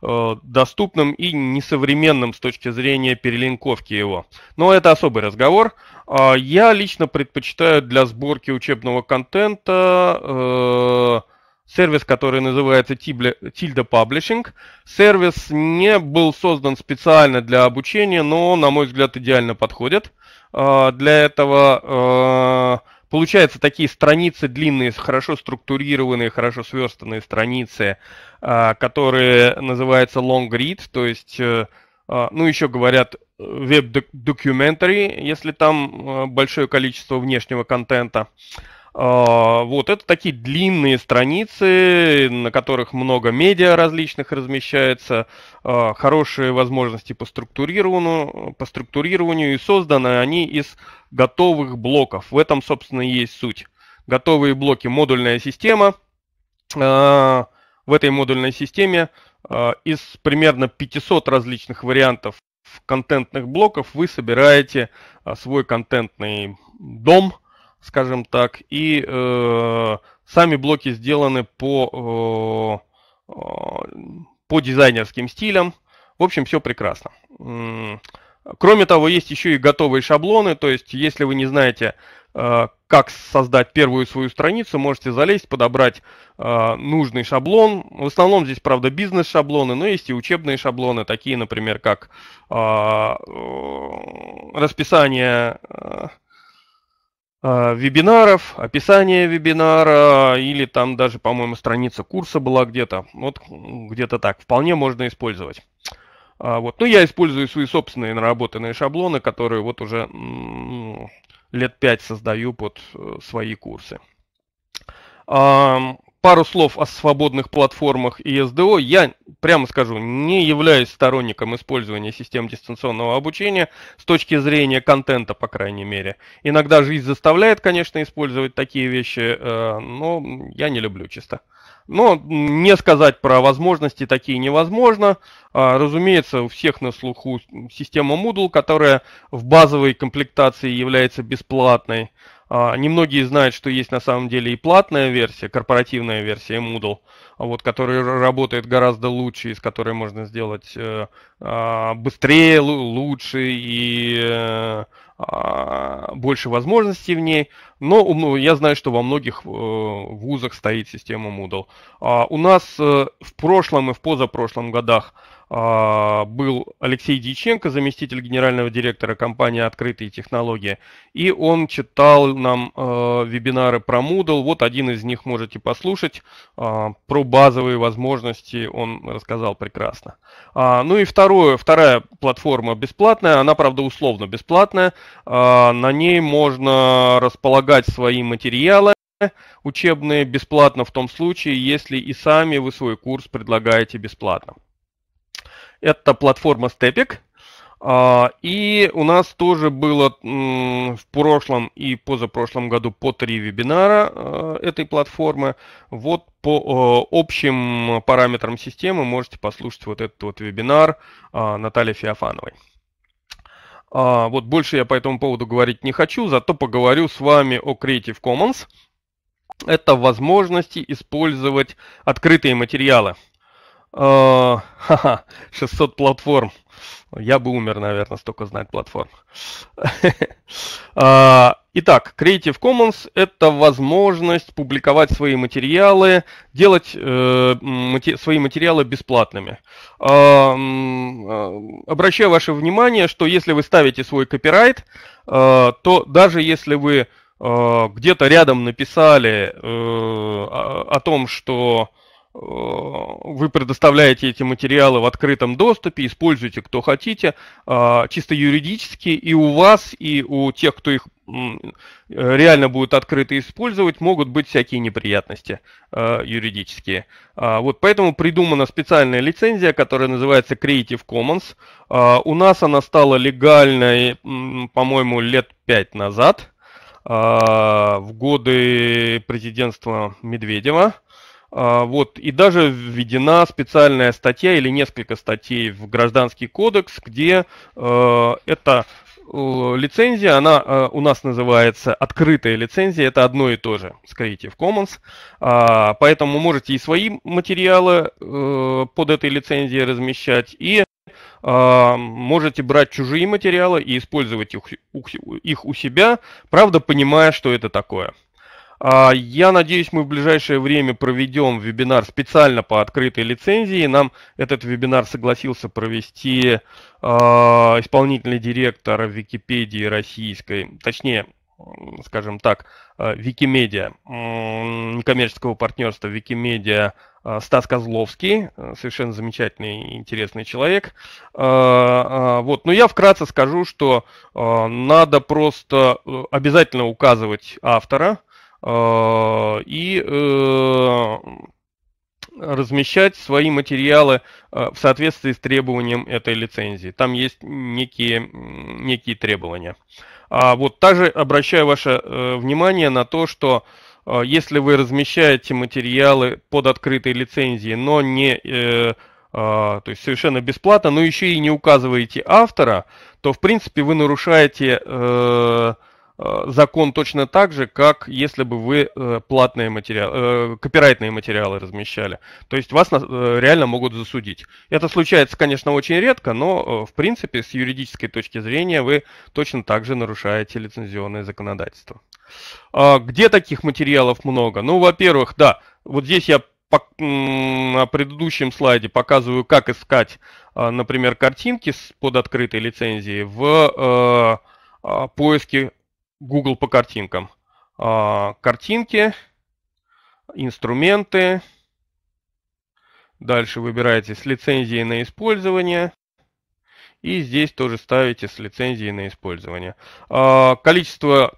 Speaker 1: доступным и несовременным с точки зрения перелинковки его. Но это особый разговор. А я лично предпочитаю для сборки учебного контента э, сервис, который называется Tilda Publishing. Сервис не был создан специально для обучения, но, на мой взгляд, идеально подходит а, для этого. А, Получаются такие страницы длинные, хорошо структурированные, хорошо сверстанные страницы, а, которые называются long read, то есть, э, ну, еще говорят э, веб-документари, если там э, большое количество внешнего контента. А, вот, это такие длинные страницы, на которых много медиа различных размещается, а, хорошие возможности по структурированию, по структурированию и созданы они из готовых блоков. В этом, собственно, и есть суть. Готовые блоки, модульная система. А, в этой модульной системе из примерно 500 различных вариантов контентных блоков вы собираете свой контентный дом – скажем так, и э, сами блоки сделаны по, э, э по дизайнерским стилям. В общем, все прекрасно. Кроме того, есть еще и готовые шаблоны, то есть если вы не знаете, э, как создать первую свою страницу, можете залезть, подобрать э, нужный шаблон. В основном здесь, правда, бизнес-шаблоны, но есть и учебные шаблоны, такие, например, как расписание Э, вебинаров, описание вебинара или там даже, по-моему, страница курса была где-то. Вот где-то так. Вполне можно использовать. А, вот. но ну, я использую свои собственные наработанные шаблоны, которые вот уже лет пять создаю под э, свои курсы пару слов о свободных платформах и СДО. Я, прямо скажу, не являюсь сторонником использования систем дистанционного обучения с точки зрения контента, по крайней мере. Иногда жизнь заставляет, конечно, использовать такие вещи, э, но я не люблю чисто. Но не сказать про возможности такие невозможно. А, разумеется, у всех на слуху система Moodle, которая в базовой комплектации является бесплатной. А, немногие знают, что есть на самом деле и платная версия, корпоративная версия Moodle, а вот, которая работает гораздо лучше, из которой можно сделать э, а, быстрее, лучше и э, больше возможностей в ней. Но ну, я знаю, что во многих э, вузах стоит система Moodle. У нас в прошлом и в позапрошлом годах а, был Алексей Дьяченко, заместитель генерального директора компании «Открытые технологии». И он читал нам э, вебинары про Moodle. Вот один из них можете послушать. А, про базовые возможности он рассказал прекрасно. А, ну и второе, вторая платформа бесплатная. Она, правда, условно бесплатная. На ней можно располагать свои материалы учебные бесплатно в том случае, если и сами вы свой курс предлагаете бесплатно. Это платформа Stepik. А, и у нас тоже было в прошлом и позапрошлом году по три вебинара а, этой платформы. Вот по общим параметрам системы можете послушать вот этот вот вебинар а, Натальи Феофановой. Вот больше я по этому поводу говорить не хочу, зато поговорю с вами о Creative Commons. Это возможности использовать открытые материалы а, ха-ха, 600 платформ. Я бы умер, наверное, столько знать платформ. А, итак, Creative Commons – это возможность публиковать свои материалы, делать э, свои материалы бесплатными. А, обращаю ваше внимание, что если вы ставите свой копирайт, э, то даже если вы э, где-то рядом написали о том, что вы предоставляете эти материалы в открытом доступе, используйте кто хотите, а, чисто юридически и у вас, и у тех, кто их реально будет открыто использовать, могут быть всякие неприятности а, юридические. А, вот поэтому придумана специальная лицензия, которая называется Creative Commons. У нас она стала легальной, по-моему, лет пять назад, в годы президентства Медведева – а, вот, и даже введена специальная статья или несколько статей в Гражданский кодекс, где э, эта э, лицензия, она э, у нас называется открытая лицензия, это одно и то же с Creative Commons, э, поэтому можете и свои материалы э, под этой лицензией размещать, и а, можете брать чужие материалы и использовать их, их у себя, правда понимая, что это такое. А, я надеюсь, мы в ближайшее время проведем вебинар специально по открытой лицензии. Нам этот вебинар согласился провести а, исполнительный директор Википедии российской, точнее, скажем так, а, Викимедиа, некоммерческого партнерства Викимедиа Стас Козловский, совершенно замечательный и интересный человек. Вот. Но я вкратце скажу, что надо просто э, обязательно указывать автора, а, и э, размещать свои материалы а, в соответствии с требованием этой лицензии. Там есть некие, некие требования. А вот также обращаю ваше э, внимание на то, что а, если вы размещаете материалы под открытой лицензией, но не, э, то есть совершенно бесплатно, но еще и не указываете автора, то в принципе вы нарушаете э, Э, закон точно так же, как если бы вы э, платные материалы, э, копирайтные материалы размещали. То есть вас реально могут засудить. Это случается, конечно, очень редко, но в принципе с юридической точки зрения вы точно так же нарушаете лицензионное законодательство. А где таких материалов много? Ну, во-первых, да, вот здесь я по, на предыдущем слайде показываю, как искать, а, например, картинки с под открытой лицензией в а, поиске Google по картинкам. А, картинки, инструменты. Дальше выбираете с лицензией на использование. И здесь тоже ставите с лицензией на использование. А, количество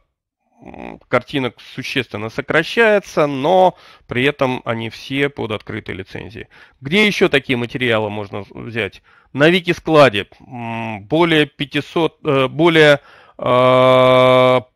Speaker 1: картинок существенно сокращается, но при этом они все под открытой лицензией. Где еще такие материалы можно взять? На Вики складе более 500, э, более а,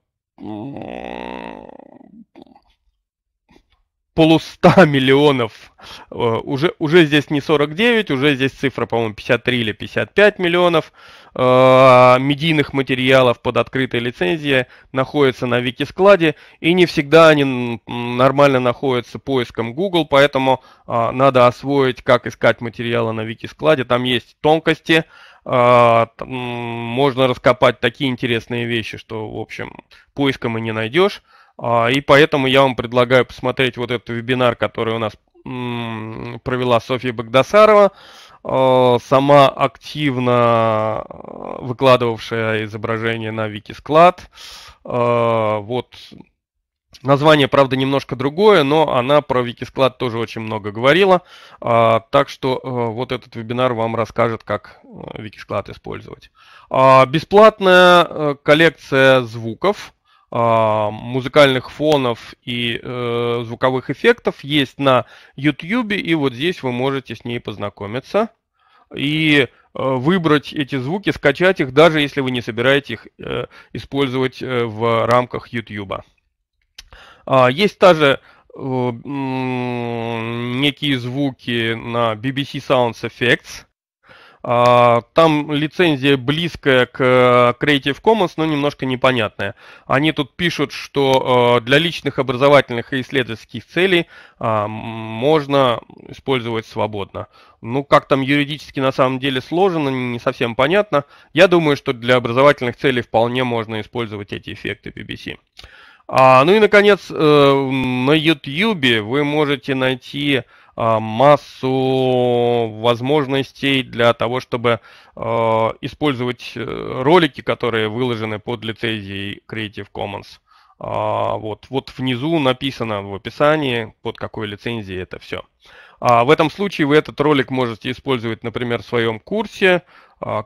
Speaker 1: полуста миллионов. Э, уже, уже здесь не 49, уже здесь цифра, по-моему, 53 или 55 миллионов э, медийных материалов под открытой лицензией находится на вики-складе, и не всегда они нормально находятся поиском Google, поэтому э, надо освоить, как искать материалы на вики-складе. Там есть тонкости, а, можно раскопать такие интересные вещи, что, в общем, поиском и не найдешь. А, и поэтому я вам предлагаю посмотреть вот этот вебинар, который у нас провела Софья Багдасарова, а, сама активно выкладывавшая изображение на Викисклад. Вот Название, правда, немножко другое, но она про Викисклад тоже очень много говорила. А, так что э, вот этот вебинар вам расскажет, как э, Викисклад использовать. А, бесплатная э, коллекция звуков, а, музыкальных фонов и звуковых эффектов есть на YouTube, и вот здесь вы можете с ней познакомиться и выбрать эти звуки, скачать их, даже если вы не собираетесь их использовать в рамках YouTube. А, есть также э, некие звуки на BBC Sounds Effects. А, там лицензия близкая к Creative Commons, но немножко непонятная. Они тут пишут, что э, для личных образовательных и исследовательских целей а, можно использовать свободно. Ну, как там юридически на самом деле сложено, не совсем понятно. Я думаю, что для образовательных целей вполне можно использовать эти эффекты BBC. А, ну и, наконец, э, на YouTube вы можете найти а, массу возможностей для того, чтобы э, использовать э, ролики, которые выложены под лицензией Creative Commons. А, вот, вот внизу написано в описании, под какой лицензией это все. А в этом случае вы этот ролик можете использовать, например, в своем курсе, а,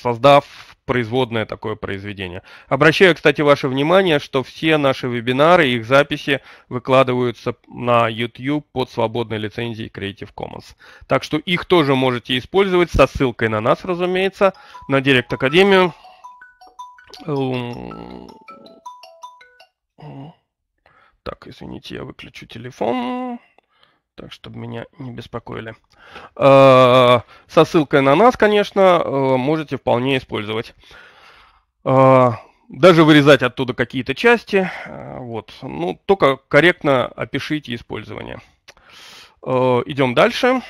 Speaker 1: создав производное такое произведение. Обращаю, кстати, ваше внимание, что все наши вебинары и их записи выкладываются на YouTube под свободной лицензией Creative Commons. Так что их тоже можете использовать со ссылкой на нас, разумеется, на Direct Academy. Так, извините, я выключу телефон, так, чтобы меня не беспокоили. Э, со ссылкой на нас, конечно, э, можете вполне использовать. Э, даже вырезать оттуда какие-то части. Вот. Ну, только корректно опишите использование. Э, идем дальше.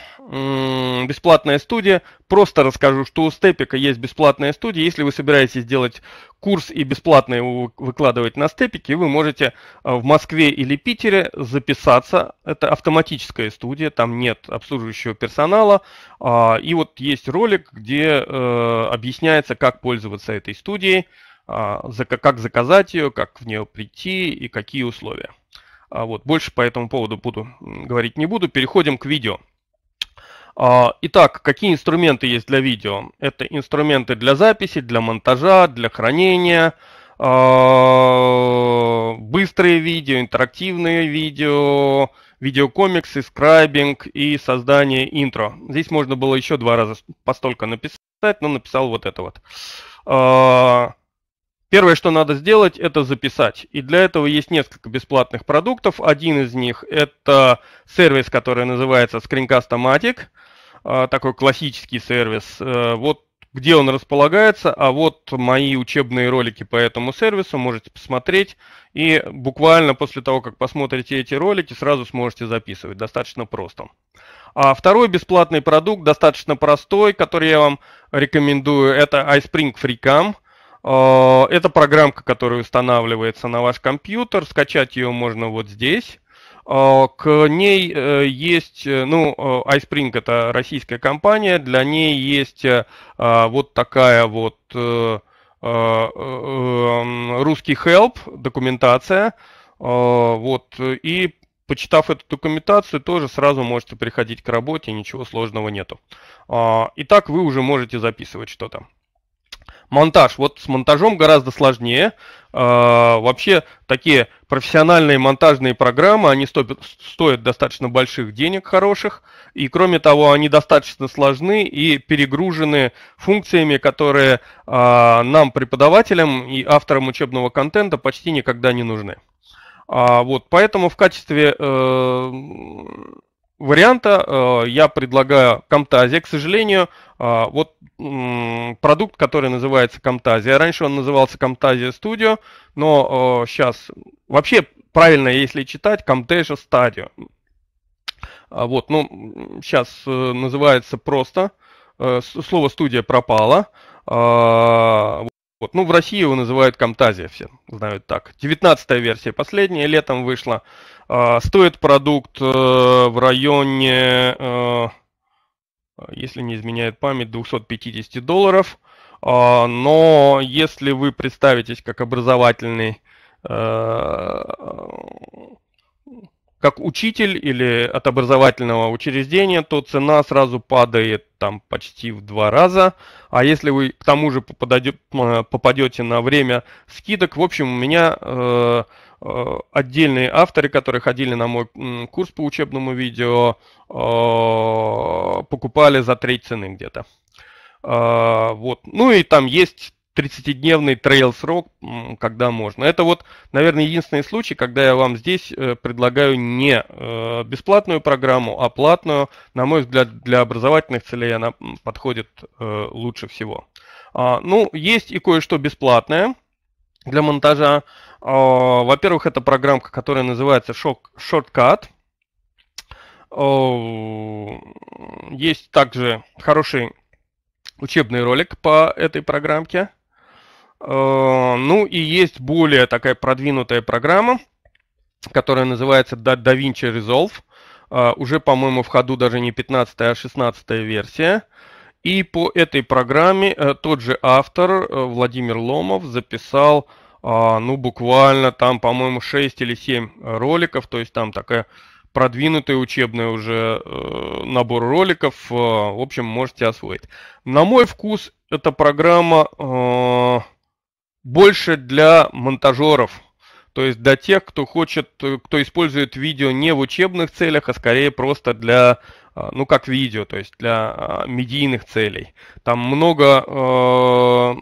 Speaker 1: Бесплатная студия. Просто расскажу, что у Степика есть бесплатная студия. Если вы собираетесь делать курс и бесплатно его выкладывать на Степике, вы можете э, в Москве или Питере записаться. Это автоматическая студия, там нет обслуживающего персонала. А, и вот есть ролик, где э, объясняется, как пользоваться этой студией, а, как заказать ее, как в нее прийти и какие условия. А вот, больше по этому поводу буду говорить не буду. Переходим к видео. А, итак, какие инструменты есть для видео? Это инструменты для записи, для монтажа, для хранения, а, быстрые видео, интерактивные видео, видеокомиксы, скрайбинг и создание интро. Здесь можно было еще два раза постолько написать, но написал вот это вот. А, Первое, что надо сделать, это записать. И для этого есть несколько бесплатных продуктов. Один из них – это сервис, который называется Screencast-O-Matic, а, такой классический сервис. Э, вот где он располагается, а вот мои учебные ролики по этому сервису можете посмотреть. И буквально после того, как посмотрите эти ролики, сразу сможете записывать. Достаточно просто. А второй бесплатный продукт, достаточно простой, который я вам рекомендую, это iSpring FreeCam. А, это программка, которая устанавливается на ваш компьютер. Скачать ее можно вот здесь. А, к ней э, есть, э, ну, а, iSpring это российская компания, для ней есть э, вот такая вот эм, русский help, документация. Вот, и почитав эту документацию, тоже сразу можете приходить к работе, ничего сложного нету. Итак, вы уже можете записывать что-то монтаж. Вот с монтажом гораздо сложнее. А, вообще такие профессиональные монтажные программы, они стоят, стоят достаточно больших денег хороших. И кроме того, они достаточно сложны и перегружены функциями, которые а, нам, преподавателям и авторам учебного контента, почти никогда не нужны. А, вот, поэтому в качестве э, варианта э, я предлагаю Камтазия. К сожалению, э, вот продукт, который называется Камтазия, раньше он назывался Камтазия Studio, но сейчас э, вообще правильно, если читать, Camtasia Studio. Вот, ну, сейчас называется просто, слово студия пропало. Вот. Ну, в России его называют Камтазия, все знают так. 19-я версия последняя, летом вышла. Э, стоит продукт э, в районе, э, если не изменяет память, 250 долларов. Э, но если вы представитесь как образовательный э, как учитель или от образовательного учреждения, то цена сразу падает там почти в два раза. А если вы к тому же попадете, э, на время скидок, в общем, у меня э, э отдельные авторы, которые ходили на мой курс по учебному видео, э, покупали за треть цены где-то. Э, вот. Ну и там есть 30-дневный трейл-срок, когда можно. Это вот, наверное, единственный случай, когда я вам здесь э, предлагаю не э, бесплатную программу, а платную. На мой взгляд, для образовательных целей она подходит э, лучше всего. А, ну, есть и кое-что бесплатное для монтажа. А, во-первых, это программка, которая называется Shortcut. Есть также хороший учебный ролик по этой программке – Э, ну и есть более такая продвинутая программа, которая называется DaVinci Resolve. Э, уже, по-моему, в ходу даже не 15, а 16 версия. И по этой программе э, тот же автор Владимир Ломов записал, ну, буквально там, по-моему, 6 или 7 роликов. То есть там такая продвинутый учебный уже набор роликов, в общем, можете освоить. На мой вкус, эта программа больше для монтажеров, то есть для тех, кто хочет, кто использует видео не в учебных целях, а скорее просто для, а, ну как видео, то есть для а, медийных целей. Там много а,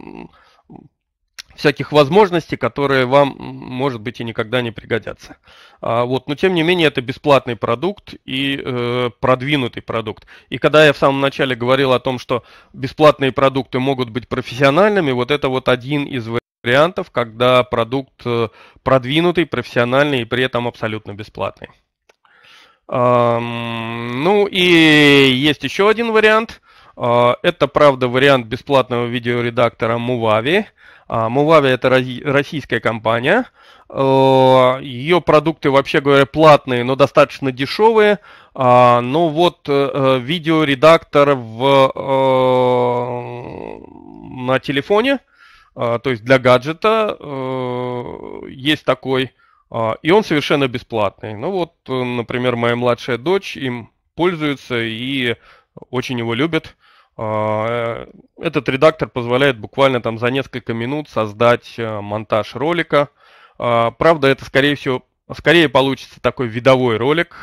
Speaker 1: всяких возможностей, которые вам, может быть, и никогда не пригодятся. А, вот, но тем не менее это бесплатный продукт и э, продвинутый продукт. И когда я в самом начале говорил о том, что бесплатные продукты могут быть профессиональными, вот это вот один из вариантов, когда продукт э, продвинутый, профессиональный и при этом абсолютно бесплатный. Ну и есть еще один вариант. А, это, правда, вариант бесплатного видеоредактора Movavi. Movavi а, – это российская компания. А, ее продукты, вообще говоря, платные, но достаточно дешевые. Но вот э, э, видеоредактор в, на телефоне – а, то есть для гаджета э, есть такой, а, и он совершенно бесплатный. Ну вот, э, например, моя младшая дочь им пользуется и очень его любит. А, э, этот редактор позволяет буквально там за несколько минут создать монтаж ролика. Правда, это, скорее всего, скорее получится такой видовой ролик,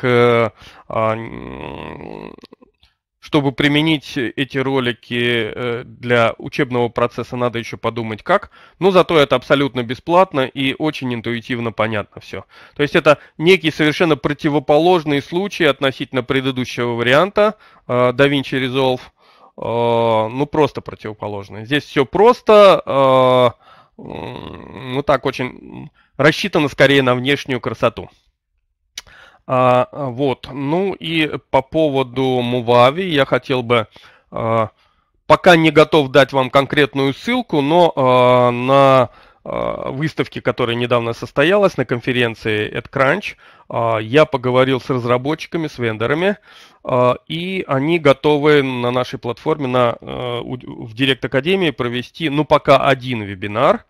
Speaker 1: чтобы применить эти ролики э, для учебного процесса, надо еще подумать как. Но зато это абсолютно бесплатно и очень интуитивно понятно все. То есть это некий совершенно противоположный случай относительно предыдущего варианта DaVinci э, Resolve. Э, ну просто противоположный. Здесь все просто, ну так очень рассчитано скорее на внешнюю красоту. А, вот. Ну и по поводу Мувави я хотел бы... А, пока не готов дать вам конкретную ссылку, но а, на а, выставке, которая недавно состоялась на конференции AdCrunch, а, я поговорил с разработчиками, с вендорами, а, и они готовы на нашей платформе на, в Директ Академии провести, ну, пока один вебинар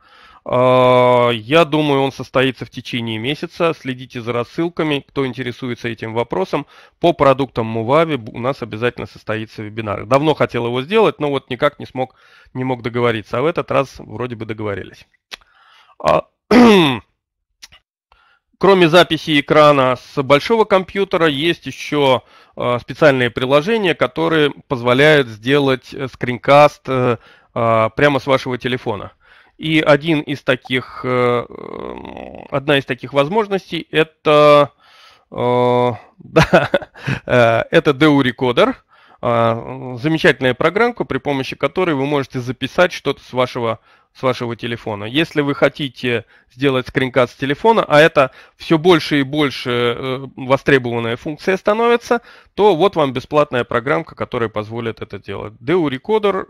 Speaker 1: а, я думаю, он состоится в течение месяца. Следите за рассылками, кто интересуется этим вопросом. По продуктам Мувави у нас обязательно состоится вебинар. Давно хотел его сделать, но вот никак не смог, не мог договориться. А в этот раз вроде бы договорились. А, кроме записи экрана с большого компьютера, есть еще а, специальные приложения, которые позволяют сделать э, скринкаст э, прямо с вашего телефона. И один из таких, э, одна из таких возможностей это, э, да, э, это DU-рекодер. Замечательная программка, при помощи которой вы можете записать что-то с вашего с вашего телефона. Если вы хотите сделать скринкаст с телефона, а это все больше и больше э, востребованная функция становится, то вот вам бесплатная программка, которая позволит это делать. DU Recorder,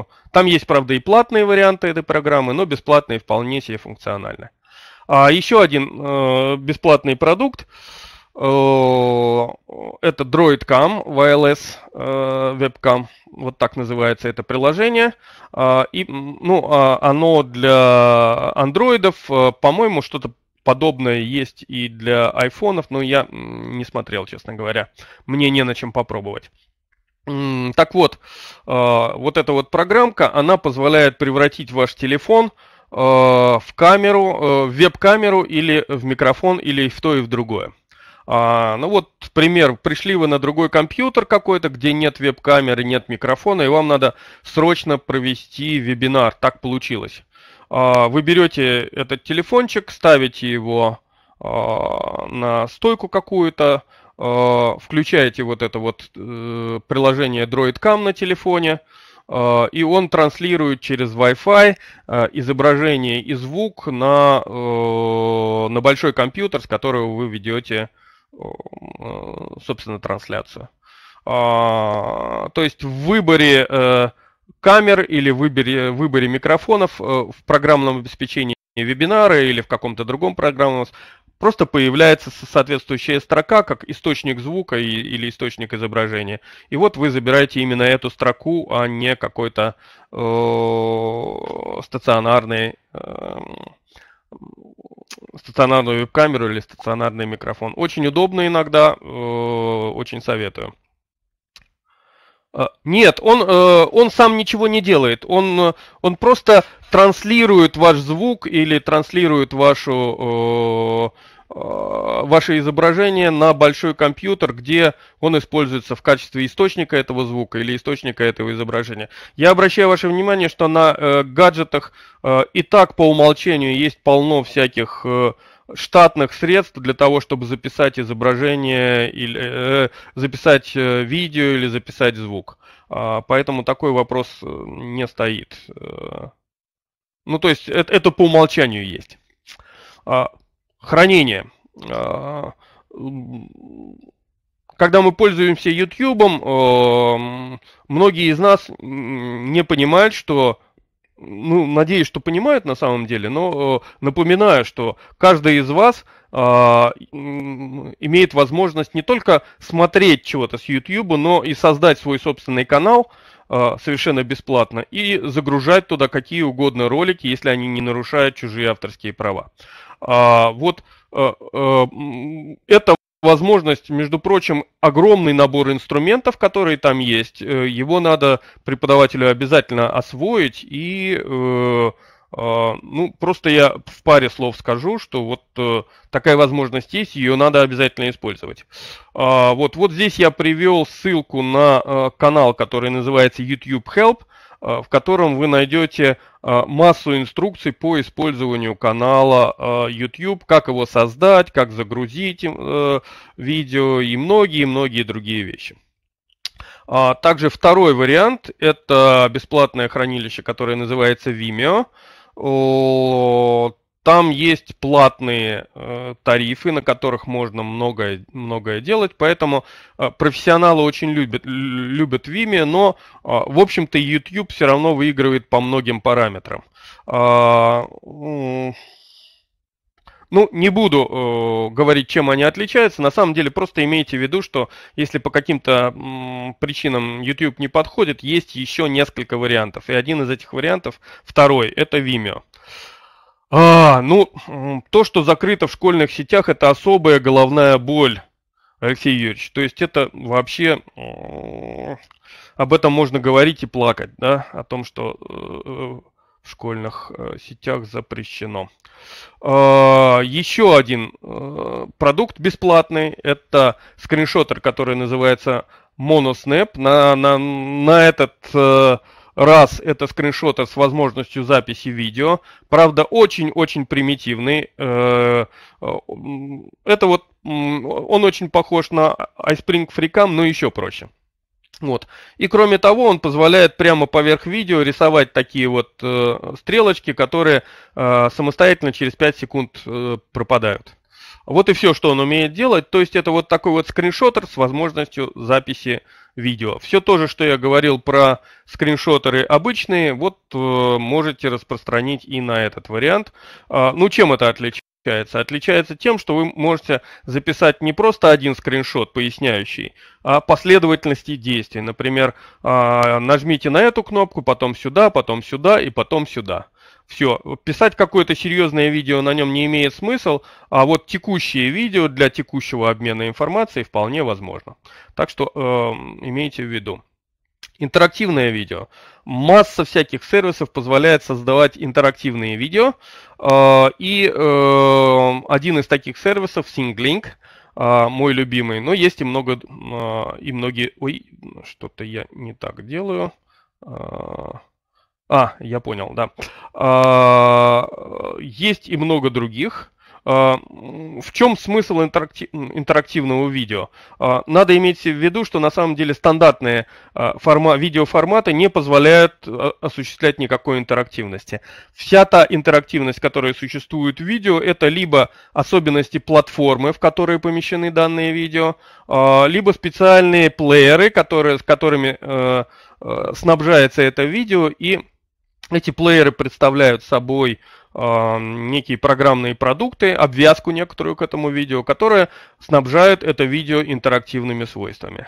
Speaker 1: э, там есть, правда, и платные варианты этой программы, но бесплатные вполне себе функциональны. А еще один э, бесплатный продукт – Э, это DroidCam, YLS э, WebCam, вот так называется это приложение. А, и, ну, а, оно для андроидов, э, по-моему, что-то подобное есть и для айфонов, но я не смотрел, честно говоря. Мне не на чем попробовать. Так вот, вот эта вот программка, она позволяет превратить ваш телефон в камеру, в веб-камеру или в микрофон, или в то и в другое. А, ну вот, пример, пришли вы на другой компьютер какой-то, где нет веб-камеры, нет микрофона, и вам надо срочно провести вебинар. Так получилось. А, вы берете этот телефончик, ставите его а, на стойку какую-то, а, включаете вот это вот а, приложение DroidCam на телефоне, а, и он транслирует через Wi-Fi а, изображение и звук на, э, на большой компьютер, с которого вы ведете Э, собственно, трансляцию. А, то есть в выборе э, камер или выборе, выборе микрофонов э, в программном обеспечении вебинара или в каком-то другом программном просто появляется соответствующая строка как источник звука и, или источник изображения. И вот вы забираете именно эту строку, а не какой-то э, стационарный э, стационарную камеру или стационарный микрофон. Очень удобно иногда, э, очень советую. А, нет, он, э, он сам ничего не делает. Он, он просто транслирует ваш звук или транслирует вашу э, Э, ваше изображение на большой компьютер, где он используется в качестве источника этого звука или источника этого изображения. Я обращаю ваше внимание, что на э, гаджетах э, и так по умолчанию есть полно всяких э, штатных средств для того, чтобы записать изображение или э, э записать э, видео или записать звук. Э, поэтому такой вопрос э, не стоит. Э, ну, то есть это, это по умолчанию есть. А, Хранение. А, когда мы пользуемся YouTube, а, многие из нас не понимают, что ну, надеюсь, что понимают на самом деле, но э, напоминаю, что каждый из вас э, имеет возможность не только смотреть чего-то с YouTube, но и создать свой собственный канал э, совершенно бесплатно и загружать туда какие угодно ролики, если они не нарушают чужие авторские права. А, вот э, э, это возможность, между прочим, огромный набор инструментов, которые там есть. Э, его надо преподавателю обязательно освоить. И а, ну, просто я в паре слов скажу, что вот такая возможность есть, ее надо обязательно использовать. А, вот, вот здесь я привел ссылку на канал, который называется YouTube Help в котором вы найдете Э, массу инструкций по использованию канала э, YouTube, как его создать, как загрузить э, видео и многие-многие другие вещи. А, также второй вариант – это бесплатное хранилище, которое называется Vimeo. Там есть платные э, тарифы, на которых можно многое, многое делать, поэтому э, профессионалы очень любят, любят Vimeo, но, э, в общем-то, YouTube все равно выигрывает по многим параметрам. Э, ну, не буду э, говорить, чем они отличаются. На самом деле, просто имейте в виду, что если по каким-то м, причинам YouTube не подходит, есть еще несколько вариантов. И один из этих вариантов, второй, это Vimeo. А, ну, то, что закрыто в школьных сетях, это особая головная боль, Алексей Юрьевич. То есть это вообще... Э, об этом можно говорить и плакать, да, о том, что э, в школьных э, сетях запрещено. А, еще один продукт бесплатный, это скриншотер, который называется Monosnap. На, на, на этот раз это скриншоты с возможностью записи видео. Правда, очень-очень примитивный. Э, э, это вот, он очень похож на iSpring FreeCam, но еще проще. Вот. И кроме того, он позволяет прямо поверх видео рисовать такие вот э, стрелочки, которые э, самостоятельно через 5 секунд э, пропадают. Вот и все, что он умеет делать. То есть это вот такой вот скриншотер с возможностью записи видео. Все то же, что я говорил про скриншотеры обычные, вот э, можете распространить и на этот вариант. А, ну, чем это отличается? Отличается тем, что вы можете записать не просто один скриншот, поясняющий, а последовательности действий. Например, а, нажмите на эту кнопку, потом сюда, потом сюда и потом сюда. Все, писать какое-то серьезное видео на нем не имеет смысл, а вот текущие видео для текущего обмена информацией вполне возможно. Так что э, имейте в виду. Интерактивное видео. Масса всяких сервисов позволяет создавать интерактивные видео. Э, и э, один из таких сервисов, SingLink, э, мой любимый. Но есть и много, э, и многие... Ой, что-то я не так делаю. Э, а, я понял, да. А, есть и много других. А, в чем смысл интерактив, интерактивного видео? А, надо иметь в виду, что на самом деле стандартные а, форма, видеоформаты не позволяют а, осуществлять никакой интерактивности. Вся та интерактивность, которая существует в видео, это либо особенности платформы, в которые помещены данные видео, а, либо специальные плееры, которые, с которыми э, э, снабжается это видео и эти плееры представляют собой а, некие программные продукты, обвязку некоторую к этому видео, которые снабжают это видео интерактивными свойствами.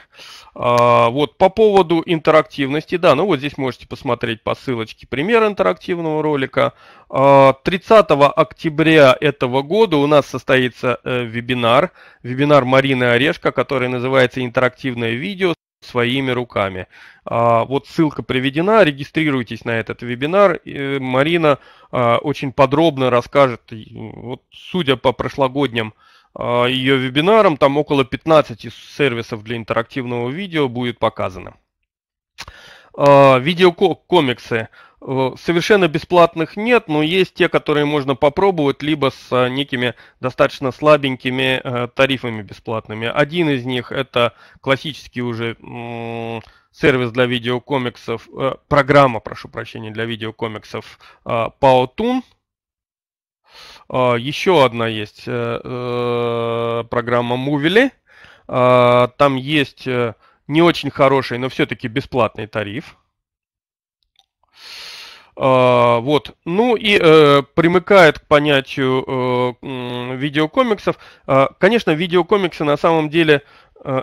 Speaker 1: А, вот по поводу интерактивности, да, ну вот здесь можете посмотреть по ссылочке пример интерактивного ролика. 30 а, октября этого года у нас состоится э, вебинар, вебинар Марины Орешко, который называется «Интерактивное видео» своими руками. А, вот ссылка приведена, регистрируйтесь на этот вебинар. Э, Марина а, очень подробно расскажет, вот судя по прошлогодним а, ее вебинарам, там около 15 сервисов для интерактивного видео будет показано. Э, видеокомиксы. Э, совершенно бесплатных нет, но есть те, которые можно попробовать, либо с э, некими достаточно слабенькими тарифами бесплатными. Один из них это классический уже сервис для видеокомиксов, программа, прошу прощения, для видеокомиксов Powtoon. Еще одна есть программа Movili. Там есть не очень хороший, но все-таки бесплатный тариф. А, вот. Ну и э, примыкает к понятию э, видеокомиксов. Э, конечно, видеокомиксы на самом деле э,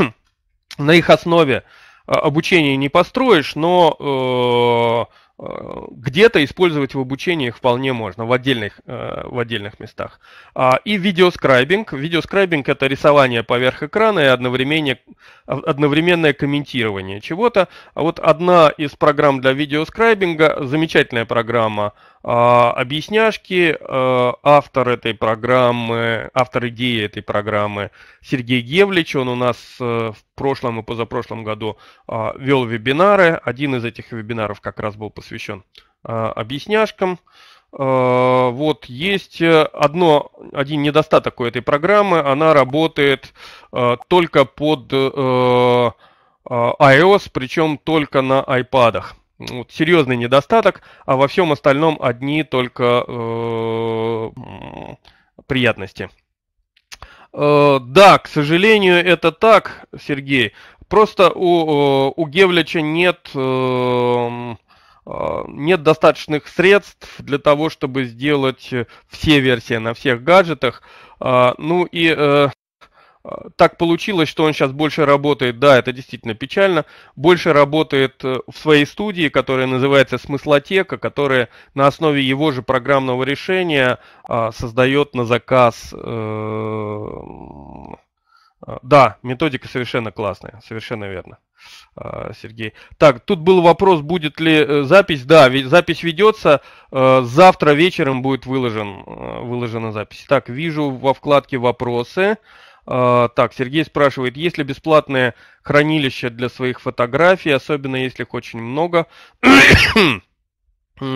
Speaker 1: на их основе а, обучение не построишь, но э, Э, где-то использовать в обучении их вполне можно, в отдельных, э, в отдельных местах. А, и видеоскрайбинг. Видеоскрайбинг – это рисование поверх экрана и одновременное одновременное комментирование чего-то. А вот одна из программ для видеоскрайбинга, замечательная программа а, объясняшки. Э, автор этой программы, автор идеи этой программы Сергей Гевлич, он у нас в прошлом и позапрошлом году а, вел вебинары. Один из этих вебинаров как раз был посвящен а, объясняшкам. А, вот есть э, одно, один недостаток у этой программы. Она работает только под э, iOS, причем только на iPadах Вот, серьезный недостаток, а во всем остальном одни только э, приятности. Э, да, к сожалению, это так, Сергей. Просто у, э, у Гевлича нет, эм, э, нет достаточных средств для того, чтобы сделать все версии на всех гаджетах. А, ну и так получилось, что он сейчас больше работает, да, это действительно печально, больше работает э, в своей студии, которая называется «Смыслотека», которая на основе его же программного решения а, создает на заказ... Э, э, да, методика совершенно классная, совершенно верно, а, Сергей. Так, тут был вопрос, будет ли запись. Да, запись ведется. Завтра вечером будет выложен, выложена запись. Так, вижу во вкладке вопросы. А, так, Сергей спрашивает, есть ли бесплатное хранилище для своих фотографий, особенно если их очень много?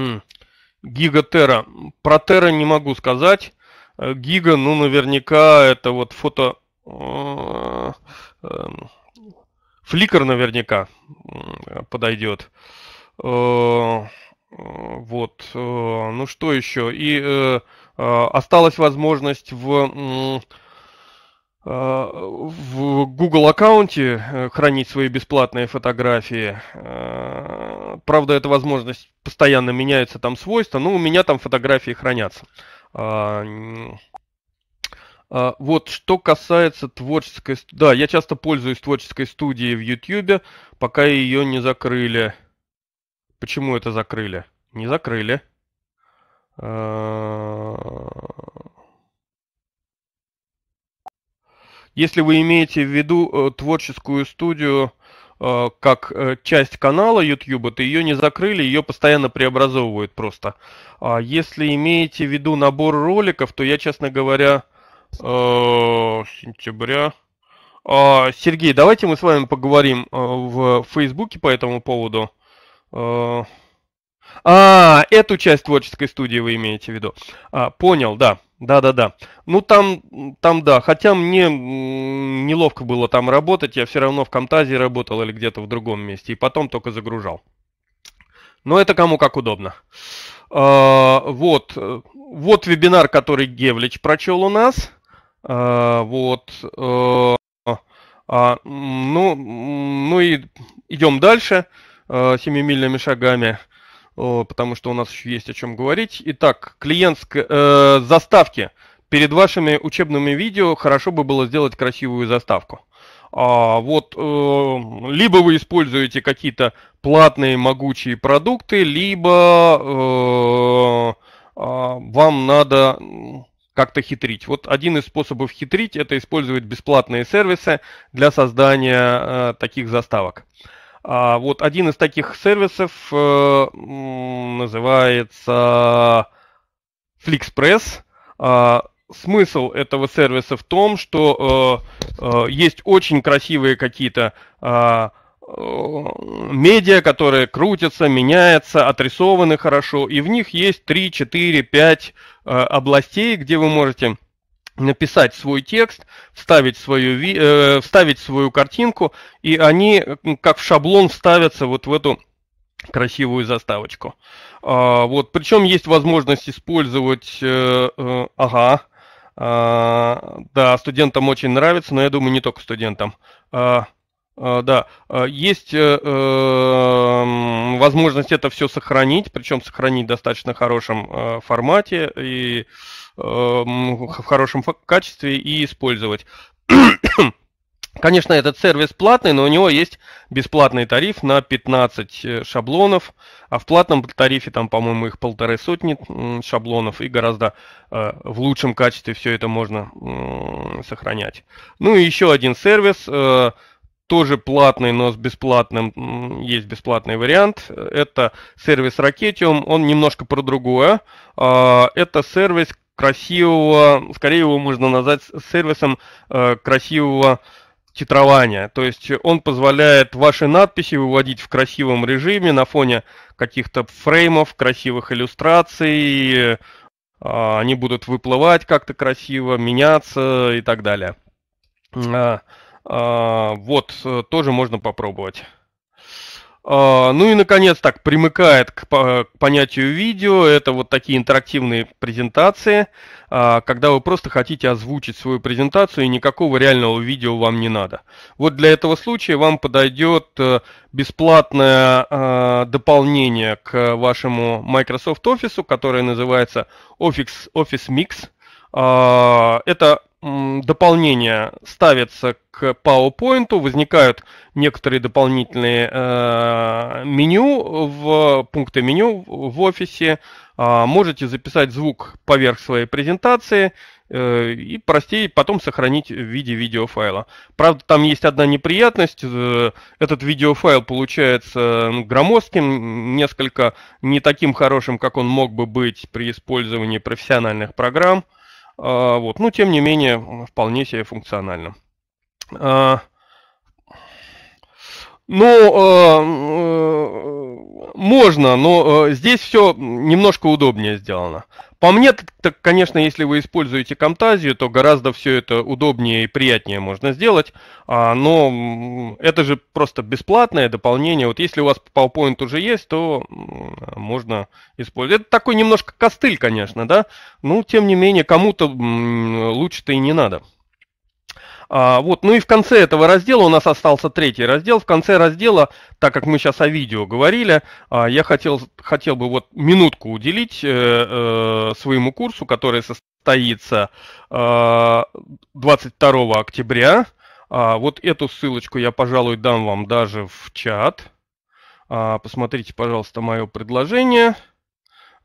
Speaker 1: Гигатера. Про Тера не могу сказать. Э, Гига, ну, наверняка это вот фото... Э, эм, Фликер наверняка подойдет. Э, вот. Ну что еще? И осталась возможность в а, в Google аккаунте э, хранить свои бесплатные фотографии. А, правда, эта возможность постоянно меняется, там свойства, но у меня там фотографии хранятся. А, вот, что касается творческой... Да, я часто пользуюсь творческой студией в YouTube, пока ее не закрыли. Почему это закрыли? Не закрыли. Если вы имеете в виду э, творческую студию э, как э, часть канала YouTube, то ее не закрыли, ее постоянно преобразовывают просто. А Если имеете в виду набор роликов, то я, честно говоря, сентября... А, Сергей, давайте мы с вами поговорим в Фейсбуке по этому поводу. А, эту часть творческой студии вы имеете в виду. А, понял, да. Да, да, да. Ну там, там да. Хотя мне неловко было там работать, я все равно в Камтазе работал или где-то в другом месте, и потом только загружал. Но это кому как удобно. А, вот, э, вот вебинар, который Гевлич прочел у нас. А, вот. Э, а, ну, ну и идем дальше э, семимильными шагами. Э, потому что у нас еще есть о чем говорить. Итак, клиентская э, заставки. Перед вашими учебными видео хорошо бы было сделать красивую заставку. А, вот, э, либо вы используете какие-то платные могучие продукты, либо э, э, вам надо как-то хитрить. Вот один из способов хитрить – это использовать бесплатные сервисы для создания э, таких заставок. А, вот один из таких сервисов э, называется FlixPress. А, смысл этого сервиса в том, что э, э, есть очень красивые какие-то а, э, медиа, которые крутятся, меняются, отрисованы хорошо, и в них есть 3, 4, 5 областей, где вы можете написать свой текст, вставить свою, э, вставить свою картинку, и они как в шаблон вставятся вот в эту красивую заставочку. А, вот, причем есть возможность использовать, э, э, ага, а, да, студентам очень нравится, но я думаю не только студентам. А, а да, а, есть э, э возможность это все сохранить, причем сохранить в достаточно хорошем э, формате и э, Эм, в хорошем качестве и использовать. Конечно, этот сервис платный, но у него есть бесплатный тариф на 15 э, шаблонов, а в платном тарифе там, по-моему, их полторы сотни шаблонов, и гораздо э, в лучшем качестве все это можно э, сохранять. Ну и еще один сервис, э, тоже платный, но с бесплатным, есть бесплатный вариант. Это сервис Rocketium, он немножко про другое. Э, это сервис, красивого, скорее его можно назвать сервисом э, красивого титрования. То есть он позволяет ваши надписи выводить в красивом режиме на фоне каких-то фреймов, красивых иллюстраций. А, они будут выплывать как-то красиво, меняться и так далее. А, а, вот, э, тоже можно попробовать. А, ну и, наконец, так, примыкает к, понятию видео. Это вот такие интерактивные презентации, а, когда вы просто хотите озвучить свою презентацию, и никакого реального видео вам не надо. Вот для этого случая вам подойдет э, бесплатное а, дополнение к вашему Microsoft Office, которое называется Office, Office Mix. Это дополнения ставятся к PowerPoint, возникают некоторые дополнительные э, меню в пункты меню в офисе. Э, можете записать звук поверх своей презентации э, и, простей потом сохранить в виде видеофайла. Правда, там есть одна неприятность. Э, этот видеофайл получается громоздким, несколько не таким хорошим, как он мог бы быть при использовании профессиональных программ. А, вот. Но, ну, тем не менее, вполне себе функционально. А, Но ну, а, можно, но э, здесь все немножко удобнее сделано. По мне, так, конечно, если вы используете Камтазию, то гораздо все это удобнее и приятнее можно сделать, а, но это же просто бесплатное дополнение. Вот если у вас PowerPoint уже есть, то можно использовать. Это такой немножко костыль, конечно, да, но тем не менее кому-то лучше-то и не надо. А, вот, ну и в конце этого раздела у нас остался третий раздел. В конце раздела, так как мы сейчас о видео говорили, а, я хотел, хотел бы вот минутку уделить э, э, своему курсу, который состоится 22 э, октября. А, вот эту ссылочку я, пожалуй, дам вам даже в чат. посмотрите, пожалуйста, мое предложение.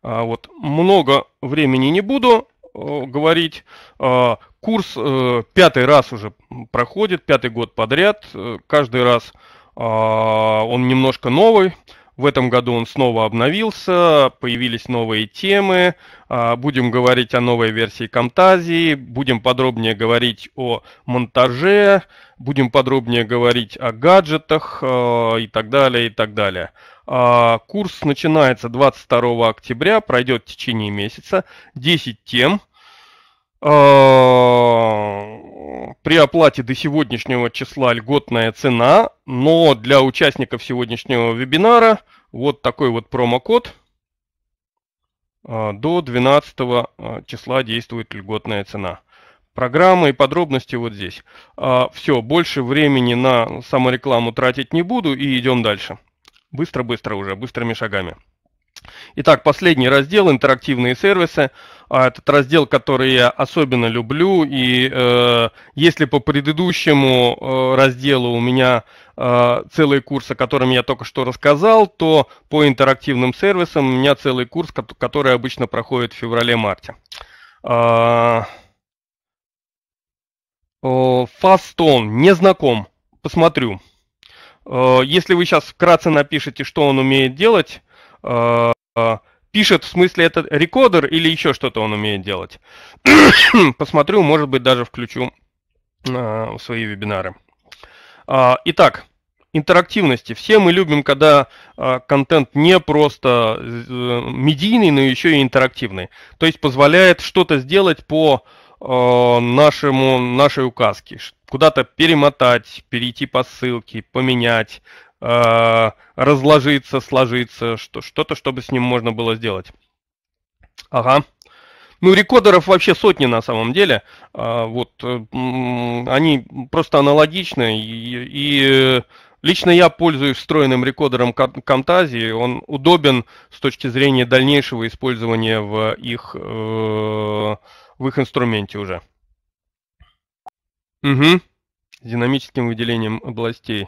Speaker 1: вот много времени не буду. Э, говорить. Э, курс э, пятый раз уже проходит, пятый год подряд. Каждый раз он немножко новый. В этом году он снова обновился, появились новые темы, будем говорить о новой версии Камтазии, будем подробнее говорить о монтаже, будем подробнее говорить о гаджетах и так далее, и так далее. А, курс начинается 22 октября, пройдет в течение месяца. 10 тем. А, при оплате до сегодняшнего числа льготная цена, но для участников сегодняшнего вебинара вот такой вот промокод. А, до 12 числа действует льготная цена. Программа и подробности вот здесь. Все, больше времени на саморекламу тратить не буду и идем дальше. Быстро-быстро уже, быстрыми шагами. Итак, последний раздел – интерактивные сервисы. А, этот раздел, который я особенно люблю. И э, если по предыдущему э, разделу у меня э, целый курс, о котором я только что рассказал, то по интерактивным сервисам у меня целый курс, который обычно проходит в феврале-марте. Э, э, Фастон, не знаком, посмотрю. Э, если вы сейчас вкратце напишите, что он умеет делать, э, пишет в смысле этот рекодер или еще что-то он умеет делать. Посмотрю, может быть, даже включу э, в свои вебинары. А, итак, интерактивности. Все мы любим, когда контент не просто медийный, но еще и интерактивный. То есть позволяет что-то сделать по Э, нашему, нашей указке. Куда-то перемотать, перейти по ссылке, поменять, э, разложиться, сложиться, что, что-то, чтобы с ним можно было сделать. Ага. Ну, рекодеров вообще сотни на самом деле. Э, вот, они просто аналогичны. И, лично я пользуюсь встроенным рекодером Camtasia. Он удобен с точки зрения дальнейшего использования в их в их инструменте уже. Угу. С динамическим выделением областей.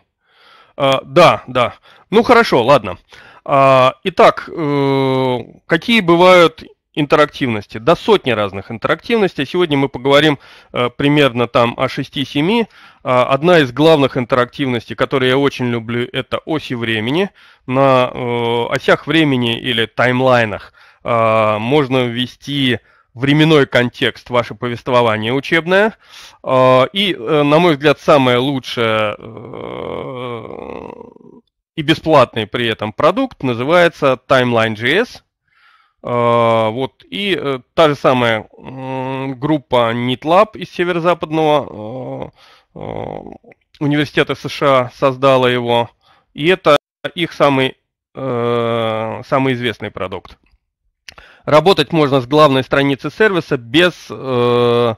Speaker 1: А, да, да. Ну хорошо, ладно. А, итак, э, какие бывают интерактивности, Да, сотни разных интерактивностей. Сегодня мы поговорим э, примерно там о 6-7. Э, а, одна из главных интерактивностей, которую я очень люблю, это оси времени. На э, осях времени или таймлайнах э, можно ввести временной контекст ваше повествование учебное. А, и, э, на мой взгляд, самое лучшее э, и бесплатный при этом продукт называется Timeline.js. А, вот. И э, та же самая группа NITLAB из северо-западного университета США создала его. И это их самый, самый известный продукт. Работать можно с главной страницы сервиса без, э,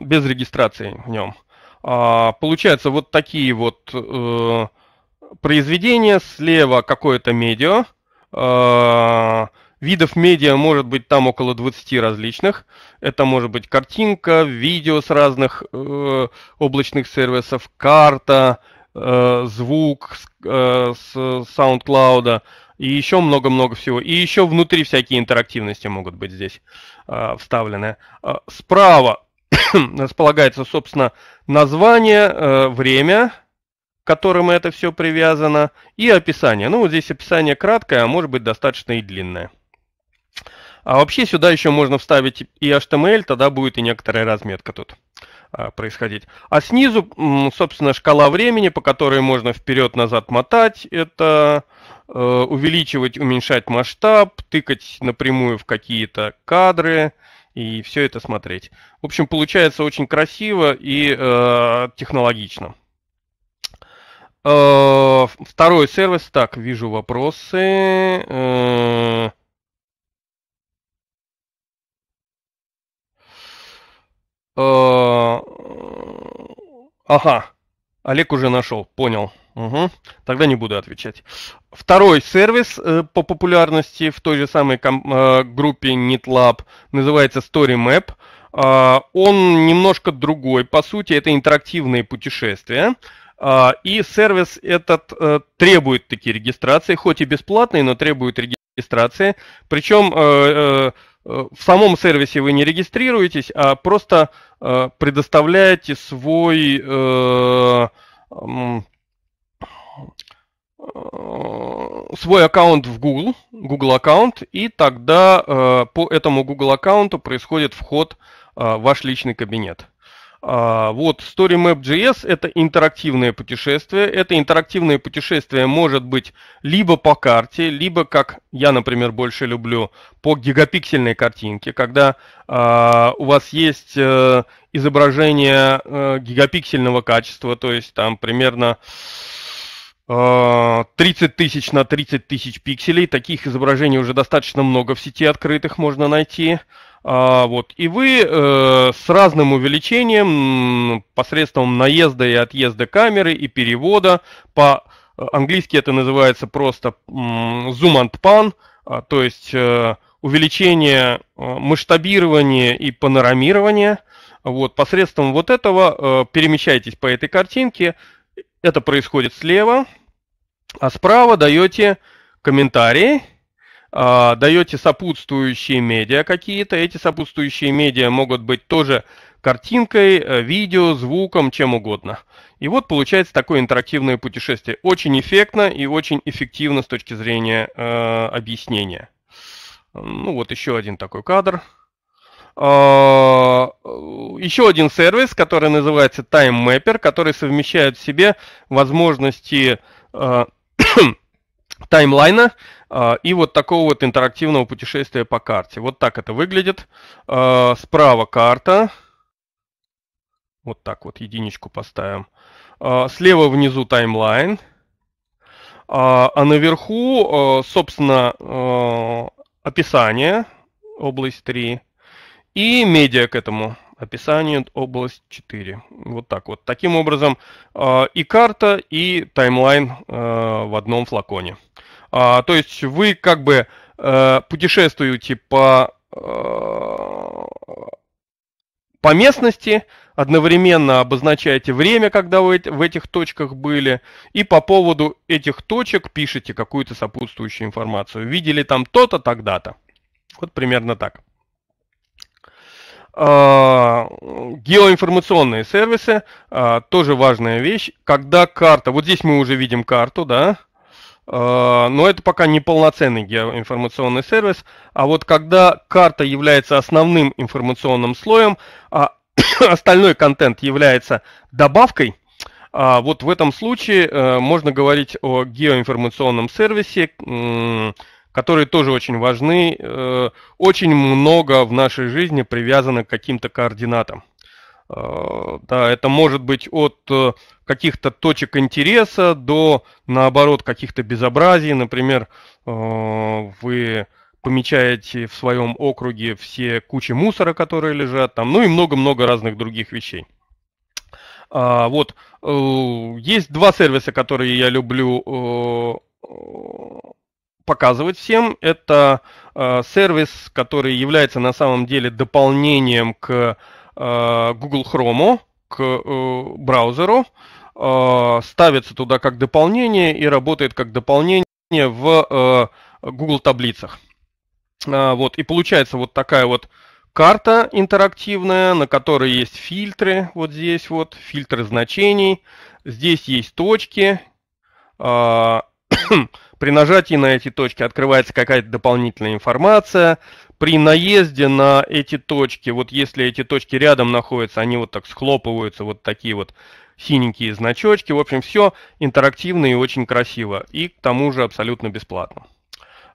Speaker 1: без регистрации в нем. А, получается вот такие вот э, произведения. Слева какое-то медиа. Э, видов медиа может быть там около 20 различных. Это может быть картинка, видео с разных э, облачных сервисов, карта, э, звук с э, SoundCloud, и еще много-много всего. И еще внутри всякие интерактивности могут быть здесь э, вставлены. А, справа располагается, собственно, название, э, время, к которому это все привязано, и описание. Ну, вот здесь описание краткое, а может быть достаточно и длинное. А вообще сюда еще можно вставить и HTML, тогда будет и некоторая разметка тут. Э, происходить. А снизу, собственно, шкала времени, по которой можно вперед-назад мотать, это э, увеличивать, уменьшать масштаб, тыкать напрямую в какие-то кадры и все это смотреть. В общем, получается очень красиво и э, технологично. Э, второй сервис, так, вижу вопросы. Э, Э, ага. Олег уже нашел, понял. Угу. Тогда не буду отвечать. Второй сервис э, по популярности в той же самой э, группе NetLab называется StoryMap. Э, он немножко другой. По сути, это интерактивные путешествия. Э, и сервис этот э, требует такие регистрации, хоть и бесплатный, но требует регистрации регистрации. Причем э, э, Э, в самом сервисе вы не регистрируетесь, а просто э, предоставляете свой э, свой аккаунт в Google, Google аккаунт, и тогда по этому Google аккаунту происходит вход в ваш личный кабинет. А, вот, StoryMap.js – это интерактивное путешествие. Это интерактивное путешествие может быть либо по карте, либо, как я, например, больше люблю, по гигапиксельной картинке, когда э, у вас есть э, изображение э, гигапиксельного качества, то есть там примерно… 30 а, тысяч на 30 тысяч пикселей. Таких изображений уже достаточно много в сети открытых можно найти. А, вот. И вы э, с разным увеличением посредством наезда и отъезда камеры и перевода по э, английски это называется просто zoom and pan, а, то есть э, увеличение масштабирование и панорамирование Вот, посредством вот этого э, перемещайтесь по этой картинке, это происходит слева, а справа даете комментарии, а, даете сопутствующие медиа какие-то. Эти сопутствующие медиа могут быть тоже картинкой, э, видео, звуком, чем угодно. И вот получается такое интерактивное путешествие. Очень эффектно и очень эффективно с точки зрения э, объяснения. Ну вот еще один такой кадр. А, еще один сервис, который называется Time Mapper, который совмещает в себе возможности а, таймлайна а, и вот такого вот интерактивного путешествия по карте. Вот так это выглядит. Справа карта. Вот так вот единичку поставим. Слева внизу таймлайн. А наверху, собственно, описание, область 3. И медиа к этому. Описание область 4. Вот так вот. Таким образом а, и карта, и таймлайн а, в одном флаконе. А, то есть вы как бы путешествуете по по местности, одновременно обозначаете время, когда вы в этих точках были, и по поводу этих точек пишете какую-то сопутствующую информацию. Видели там то-то, тогда-то. Вот примерно так. А, геоинформационные сервисы, а, тоже важная вещь. Когда карта, вот здесь мы уже видим карту, да, а, но это пока не полноценный геоинформационный сервис. А вот когда карта является основным информационным слоем, а остальной контент является добавкой, вот в этом случае э, можно говорить о геоинформационном сервисе которые тоже очень важны. Э, очень много в нашей жизни привязано к каким-то координатам. Э, да, это может быть от э, каких-то точек интереса до, наоборот, каких-то безобразий. Например, вы помечаете в своем округе все кучи мусора, которые лежат там, ну и много-много разных других вещей. А, вот, есть два сервиса, которые я люблю показывать всем. Это э, сервис, который является на самом деле дополнением к э, Google Chrome, к э, браузеру, э, ставится туда как дополнение и работает как дополнение в э, Google таблицах. Э, вот, и получается вот такая вот карта интерактивная, на которой есть фильтры, вот здесь вот, фильтры значений, здесь есть точки, э, При нажатии на эти точки открывается какая-то дополнительная информация. При наезде на эти точки, вот если эти точки рядом находятся, они вот так схлопываются, вот такие вот синенькие значочки. В общем, все интерактивно и очень красиво. И к тому же абсолютно бесплатно.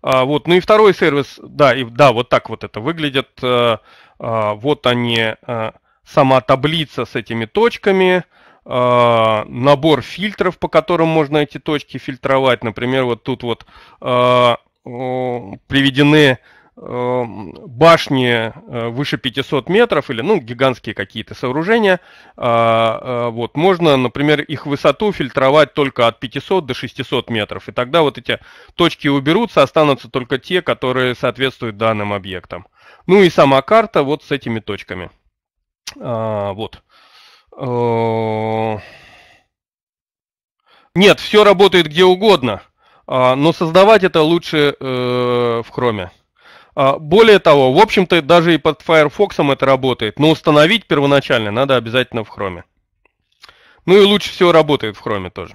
Speaker 1: А, вот, ну и второй сервис, да, и, да, вот так вот это выглядит. А, а, вот они, э, сама таблица с этими точками. А, набор фильтров, по которым можно эти точки фильтровать. Например, вот тут вот а, приведены а, башни выше 500 метров или ну гигантские какие-то сооружения вот можно например их высоту фильтровать только от 500 до 600 метров и тогда вот эти точки уберутся останутся только те которые соответствуют данным объектам ну и сама карта вот с этими точками вот Э, нет, все работает где угодно, а, но создавать это лучше э, в Chrome. А, более того, в общем-то, даже и под Firefox это работает, но установить первоначально надо обязательно в Chrome. Ну и лучше всего работает в Chrome тоже.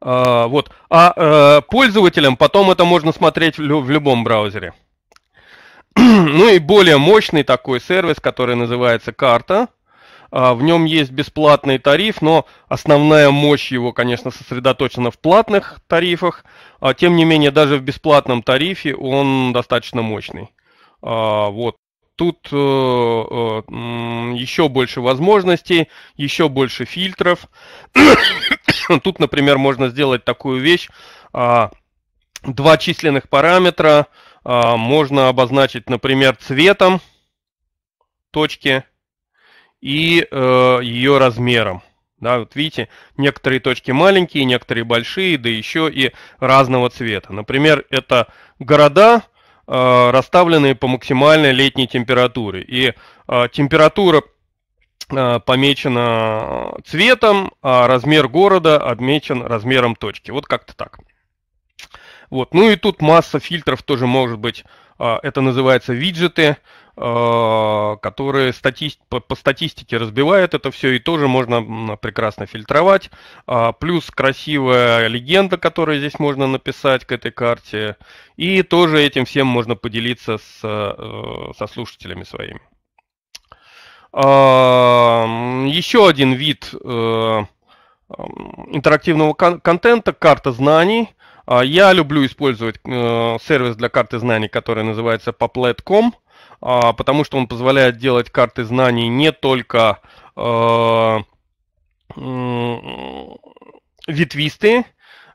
Speaker 1: А, вот. А э, пользователям потом это можно смотреть в любом браузере. ну и более мощный такой сервис, который называется карта. А, в нем есть бесплатный тариф, но основная мощь его, конечно, сосредоточена в платных тарифах. А, тем не менее, даже в бесплатном тарифе он достаточно мощный. А, вот. Тут э, э, еще больше возможностей, еще больше фильтров. Тут, например, можно сделать такую вещь. Два численных параметра можно обозначить, например, цветом точки и э, ее размером. Да, вот видите, некоторые точки маленькие, некоторые большие, да еще и разного цвета. Например, это города, э, расставленные по максимальной летней температуре. И э, температура э, помечена э, цветом, а размер города отмечен размером точки. Вот как-то так. Вот. Ну и тут масса фильтров тоже может быть а, это называется виджеты, а, которые по статистике разбивают это все, и тоже можно прекрасно фильтровать. А, плюс красивая легенда, которую здесь можно написать к этой карте. И тоже этим всем можно поделиться с, э, со слушателями своими. Еще один вид э, интерактивного контента, карта знаний – а, я люблю использовать э, сервис для карты знаний, который называется Paplet.com, а, потому что он позволяет делать карты знаний не только э, ветвистые,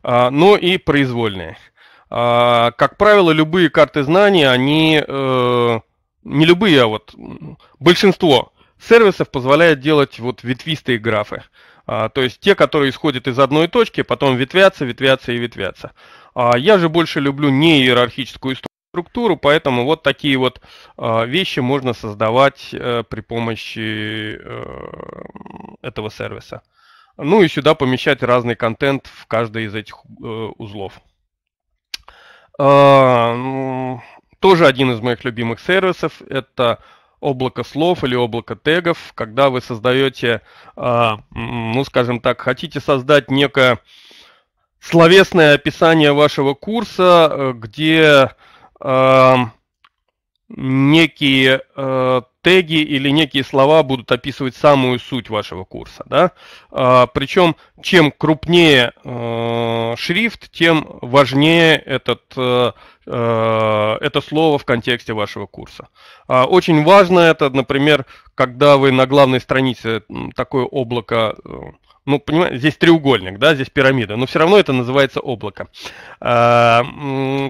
Speaker 1: а, но и произвольные. Как правило, любые карты знаний, они э, не любые, а вот большинство сервисов позволяет делать вот ветвистые графы. А, то есть те, которые исходят из одной точки, потом ветвятся, ветвятся и ветвятся. А, я же больше люблю не иерархическую структуру, поэтому вот такие вот а, вещи можно создавать э, при помощи э, этого сервиса. Ну и сюда помещать разный контент в каждый из этих э, узлов. Тоже один из моих любимых сервисов – это облако слов или облако тегов, когда вы создаете, а, ну, скажем так, хотите создать некое словесное описание вашего курса, э, где а, некие а, теги или некие слова будут описывать самую суть вашего курса. Да? причем чем крупнее шрифт, тем важнее этот Э, это слово в контексте вашего курса. А, очень важно это, например, когда вы на главной странице такое облако э, ну, понимаете, здесь треугольник, да, здесь пирамида, но все равно это называется облако. А,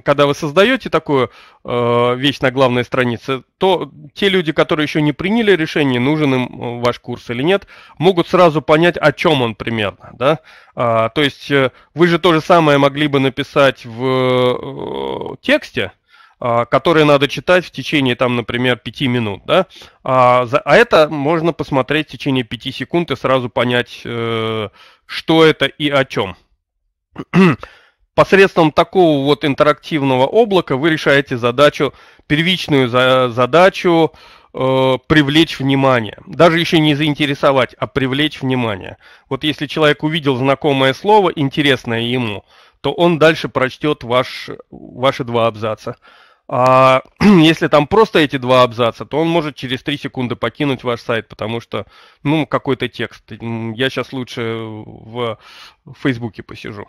Speaker 1: когда вы создаете такую э, вещь на главной странице, то те люди, которые еще не приняли решение, нужен им э, ваш курс или нет, могут сразу понять, о чем он примерно, да. А, то есть э, вы же то же самое могли бы написать в тексте, а, которые надо читать в течение, там, например, 5 минут. Да? А, за, а это можно посмотреть в течение 5 секунд и сразу понять, э, что это и о чем. Посредством такого вот интерактивного облака вы решаете задачу, первичную за, задачу э, привлечь внимание. Даже еще не заинтересовать, а привлечь внимание. Вот если человек увидел знакомое слово, интересное ему, то он дальше прочтет ваш, ваши два абзаца. А если там просто эти два абзаца, то он может через 3 секунды покинуть ваш сайт, потому что, ну, какой-то текст. Я сейчас лучше в Фейсбуке посижу.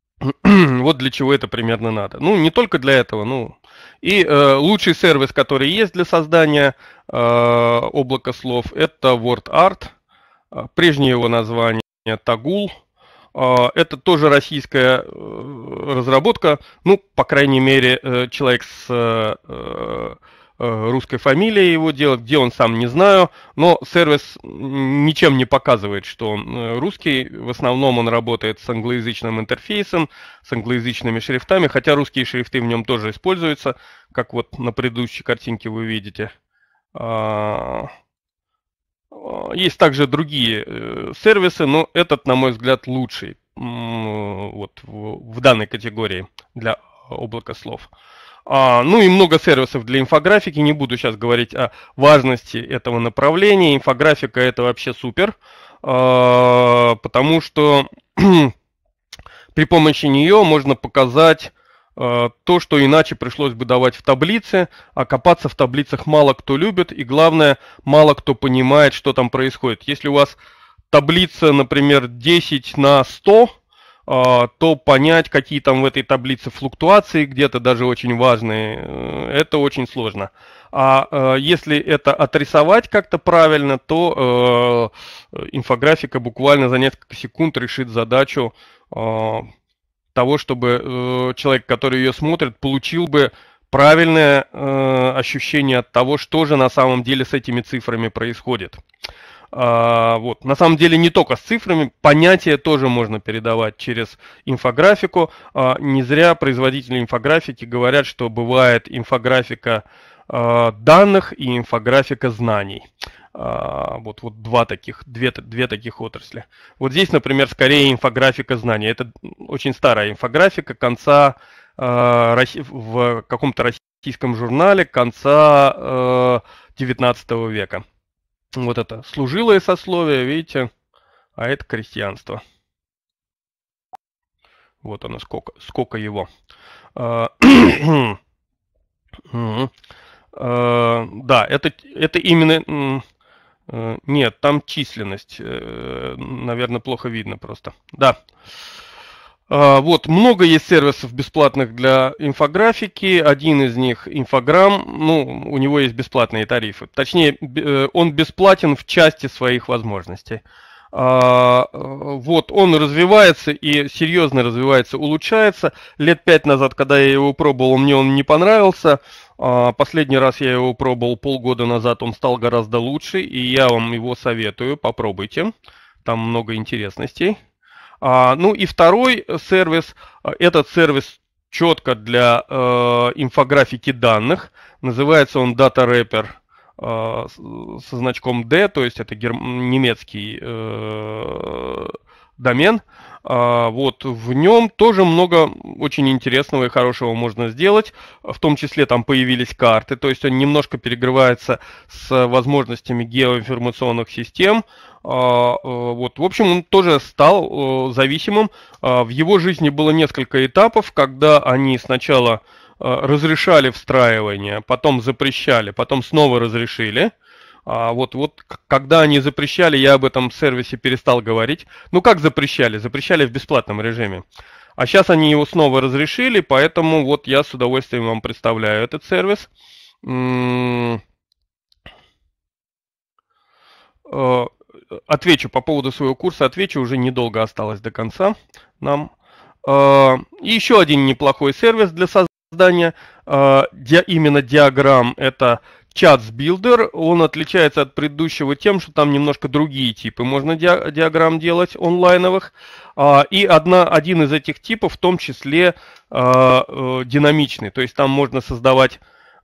Speaker 1: Вот для чего это примерно надо. Ну, не только для этого, ну. И э, лучший сервис, который есть для создания э, облака слов, это WordArt. Э, прежнее его название Tagul. А, это тоже российская э, разработка. Ну, по крайней мере, э, человек с э, русской фамилией его делает, где он сам не знаю, но сервис ничем не показывает, что он русский, в основном он работает с англоязычным интерфейсом, с англоязычными шрифтами, хотя русские шрифты в нем тоже используются, как вот на предыдущей картинке вы видите. А, Э, есть также другие э, сервисы, но этот, на мой взгляд, лучший вот, в данной категории для облака слов. А, ну и много сервисов для инфографики. Не буду сейчас говорить о важности этого направления. Инфографика это вообще супер, э, потому что при помощи нее можно показать Э, то, что иначе пришлось бы давать в таблице, а копаться в таблицах мало кто любит, и главное, мало кто понимает, что там происходит. Если у вас таблица, например, 10 на 100, э, то понять, какие там в этой таблице флуктуации, где-то даже очень важные, э, это очень сложно. А если это отрисовать как-то правильно, то инфографика буквально за несколько секунд решит задачу того, чтобы э, человек, который ее смотрит, получил бы правильное э, ощущение от того, что же на самом деле с этими цифрами происходит. А, вот. На самом деле не только с цифрами, понятия тоже можно передавать через инфографику. А, не зря производители инфографики говорят, что бывает инфографика а, данных и инфографика знаний. А, вот, вот два таких, две, две таких отрасли. Вот здесь, например, скорее инфографика знаний. Это очень старая инфографика конца а, в каком-то российском журнале конца 19 а, века. Вот это служилое сословие, видите, а это крестьянство. Вот оно, сколько, сколько его. Да, это, это именно Э, нет, там численность. Э, Наверное, плохо видно просто. Да. А, вот, много есть сервисов бесплатных для инфографики. Один из них инфограмм. Ну, у него есть бесплатные тарифы. Точнее, э, он бесплатен в части своих возможностей. А, вот он развивается и серьезно развивается, улучшается. Лет пять назад, когда я его пробовал, мне он не понравился. А, последний раз я его пробовал полгода назад, он стал гораздо лучше, и я вам его советую, попробуйте. Там много интересностей. А, ну и второй сервис, этот сервис четко для э, инфографики данных, называется он Data Wrapper а, э, со значком D, то есть это герм... немецкий э, домен. А, вот в нем тоже много очень интересного и хорошего можно сделать. В том числе там появились карты, то есть он немножко перегрывается с возможностями геоинформационных систем. А, э, вот, в общем, он тоже стал э, зависимым. А, в его жизни было несколько этапов, когда они сначала Э, разрешали встраивание, потом запрещали, потом снова разрешили. А вот, вот когда они запрещали, я об этом сервисе перестал говорить. Ну как запрещали? Запрещали в бесплатном режиме. А сейчас они его снова разрешили, поэтому вот я с удовольствием вам представляю этот сервис. М-м, э, отвечу по поводу своего курса, отвечу, уже недолго осталось до конца нам. Э, и еще один неплохой сервис для создания создания э, ди, именно диаграмм. Это Chats Builder, он отличается от предыдущего тем, что там немножко другие типы. Можно ди, диаграмм делать онлайновых. Э, и одна, один из этих типов в том числе э, э, динамичный. То есть там можно создавать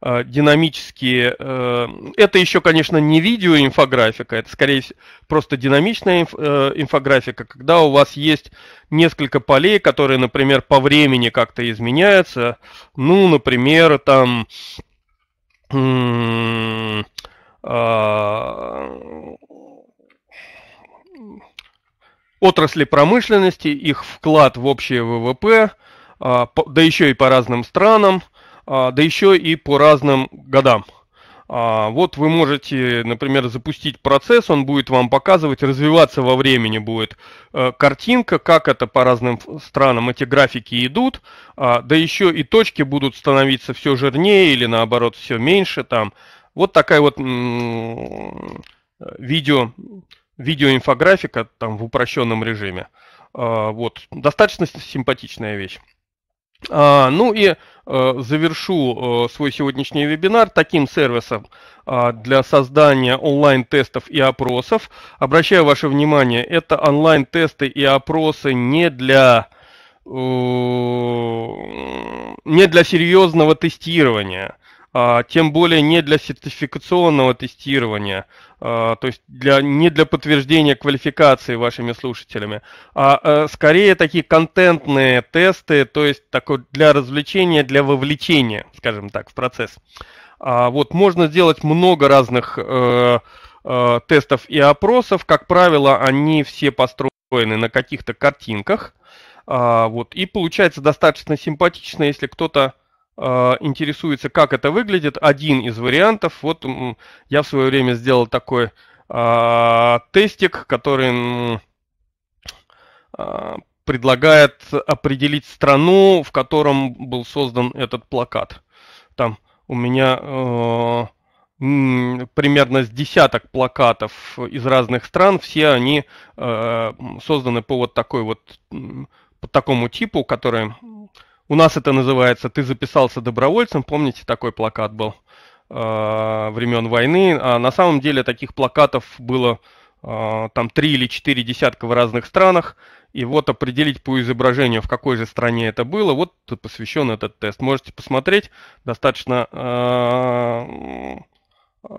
Speaker 1: Э, динамические. Э, это еще, конечно, не видео-инфографика. это скорее просто динамичная э, инфографика, когда у вас есть несколько полей, которые, например, по времени как-то изменяются. Ну, например, там а, отрасли промышленности, их вклад в общее ВВП, а, да еще и по разным странам – а, да еще и по разным годам. А, вот вы можете, например, запустить процесс, он будет вам показывать, развиваться во времени будет э, картинка, как это по разным странам эти графики идут, а, да еще и точки будут становиться все жирнее или наоборот все меньше там. Вот такая вот э, видео, видеоинфографика там в упрощенном режиме. Вот, достаточно симпатичная вещь. А, ну и э, завершу э, свой сегодняшний вебинар таким сервисом а, для создания онлайн-тестов и опросов. Обращаю ваше внимание, это онлайн-тесты и опросы не для э, не для серьезного тестирования. А, тем более не для сертификационного тестирования, а, то есть для, не для подтверждения квалификации вашими слушателями, а, а скорее такие контентные тесты, то есть такой для развлечения, для вовлечения, скажем так, в процесс. Вот можно сделать много разных э, э, тестов и опросов, как правило, они все построены на каких-то картинках, вот, и получается достаточно симпатично, если кто-то а, интересуется, как это выглядит, один из вариантов. Вот я в свое время сделал такой а, тестик, который а, предлагает определить страну, в котором был создан этот плакат. Там у меня примерно с десяток плакатов из разных стран, все они созданы по вот такой вот по такому типу, который у нас это называется «Ты записался добровольцем». Помните, такой плакат был э, времен войны. А на самом деле таких плакатов было э, там три или четыре десятка в разных странах. И вот определить по изображению, в какой же стране это было, вот посвящен этот тест. Можете посмотреть, достаточно э, э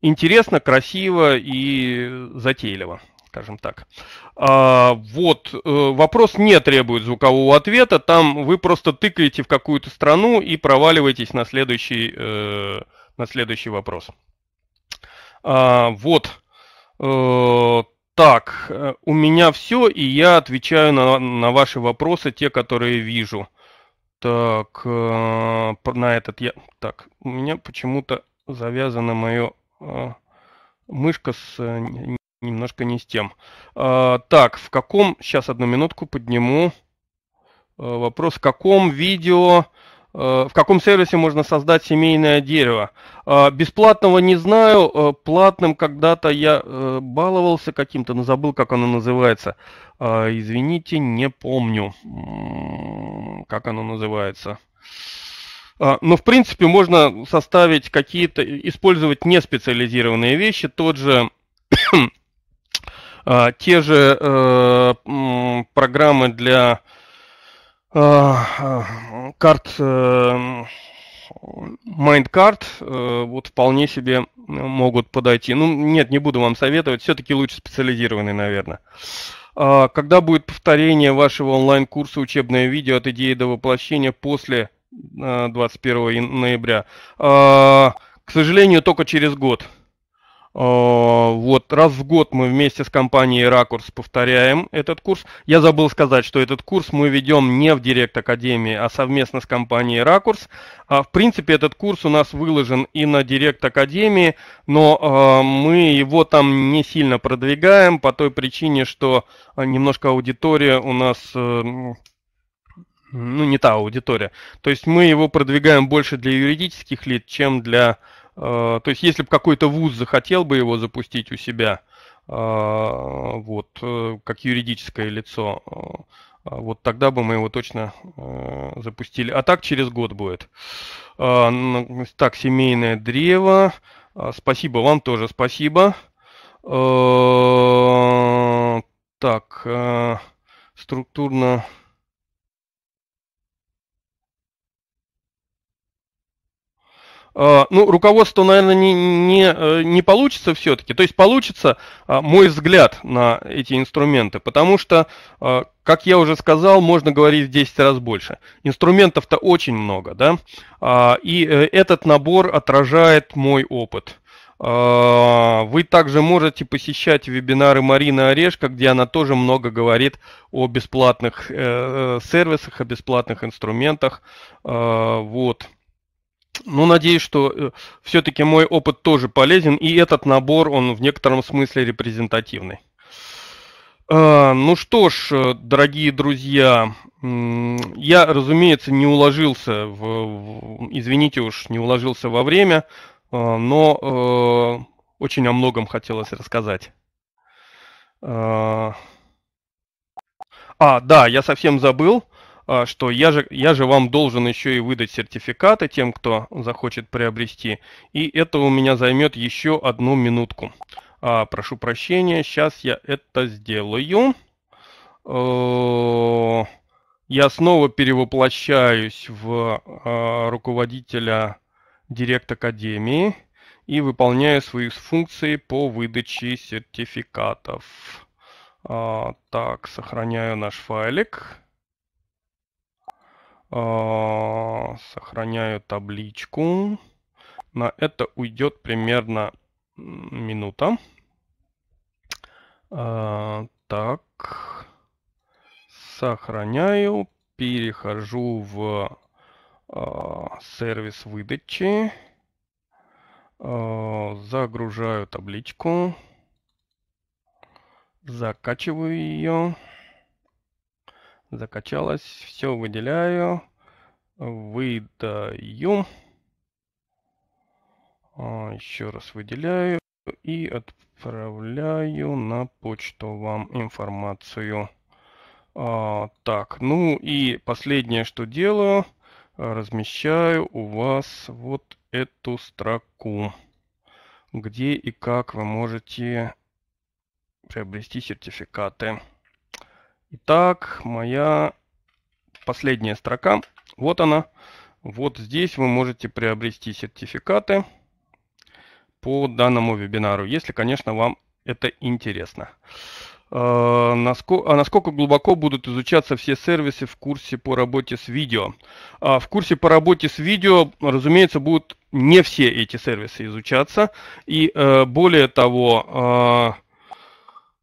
Speaker 1: интересно, красиво и затейливо скажем так. А, вот, э, вопрос не требует звукового ответа, там вы просто тыкаете в какую-то страну и проваливаетесь на следующий, э, на следующий вопрос. А, вот, э, так, э, у меня все, и я отвечаю на, на ваши вопросы, те, которые вижу. Так, э, на этот я... Так, у меня почему-то завязана моя э, мышка с... Э, немножко не с тем. А, так, в каком... Сейчас одну минутку подниму. А, вопрос, в каком видео... А, в каком сервисе можно создать семейное дерево? А, бесплатного не знаю. Платным когда-то я баловался каким-то, но забыл, как оно называется. Извините, не помню, как оно называется. Но, в принципе, можно составить какие-то, использовать неспециализированные вещи. Тот же а, те же э, программы для а, а, карт MindCard э, э, вот вполне себе могут подойти. Ну, нет, не буду вам советовать, все-таки лучше специализированный, наверное. Когда будет повторение вашего онлайн-курса «Учебное видео от идеи до воплощения» после 21 ноября? К сожалению, только через год. А, вот раз в год мы вместе с компанией «Ракурс» повторяем этот курс. Я забыл сказать, что этот курс мы ведем не в Директ Академии, а совместно с компанией «Ракурс». А, в принципе, этот курс у нас выложен и на Директ Академии, но а, мы его там не сильно продвигаем по той причине, что немножко аудитория у нас э, ну, не та аудитория. То есть мы его продвигаем больше для юридических лиц, чем для Э, то есть, если бы какой-то вуз захотел бы его запустить у себя, э, вот, э, как юридическое лицо, вот тогда бы мы его точно запустили. А так через год будет. Ну, так, семейное древо. Спасибо вам тоже, спасибо. Так, структурно А, ну, руководство, наверное, не, не, э, не получится все-таки. То есть получится а, мой взгляд на эти инструменты, потому что, а, как я уже сказал, можно говорить в 10 раз больше. Инструментов-то очень много, да, и э, этот набор отражает мой опыт. Вы также можете посещать вебинары Марины Орешко, где она тоже много говорит о бесплатных э, сервисах, о бесплатных инструментах. Вот. Ну, надеюсь, что э, все-таки мой опыт тоже полезен, и этот набор, он в некотором смысле репрезентативный. А, ну что ж, э, дорогие друзья, я, разумеется, не уложился, в, извините уж, не уложился во время, а, но э, очень о многом хотелось рассказать. А, а да, я совсем забыл. А, что я же, я же вам должен еще и выдать сертификаты тем, кто захочет приобрести. И это у меня займет еще одну минутку. А, прошу прощения, сейчас я это сделаю. Э, я снова перевоплощаюсь в а, руководителя Директ Академии и выполняю свои функции по выдаче сертификатов. А, так, сохраняю наш файлик. А, сохраняю табличку. На это уйдет примерно минута. А, так. Сохраняю. Перехожу в а, сервис выдачи. Загружаю табличку. Закачиваю ее. Закачалось. Все выделяю. Выдаю. А, Еще раз выделяю и отправляю на почту вам информацию. А, так, ну и последнее, что делаю, размещаю у вас вот эту строку, где и как вы можете приобрести сертификаты. Итак, моя последняя строка. Вот она. Вот здесь вы можете приобрести сертификаты по данному вебинару, если, конечно, вам это интересно. А, а насколько глубоко будут изучаться все сервисы в курсе по работе с видео? А, в курсе по работе с видео, разумеется, будут не все эти сервисы изучаться. И э, более того, а,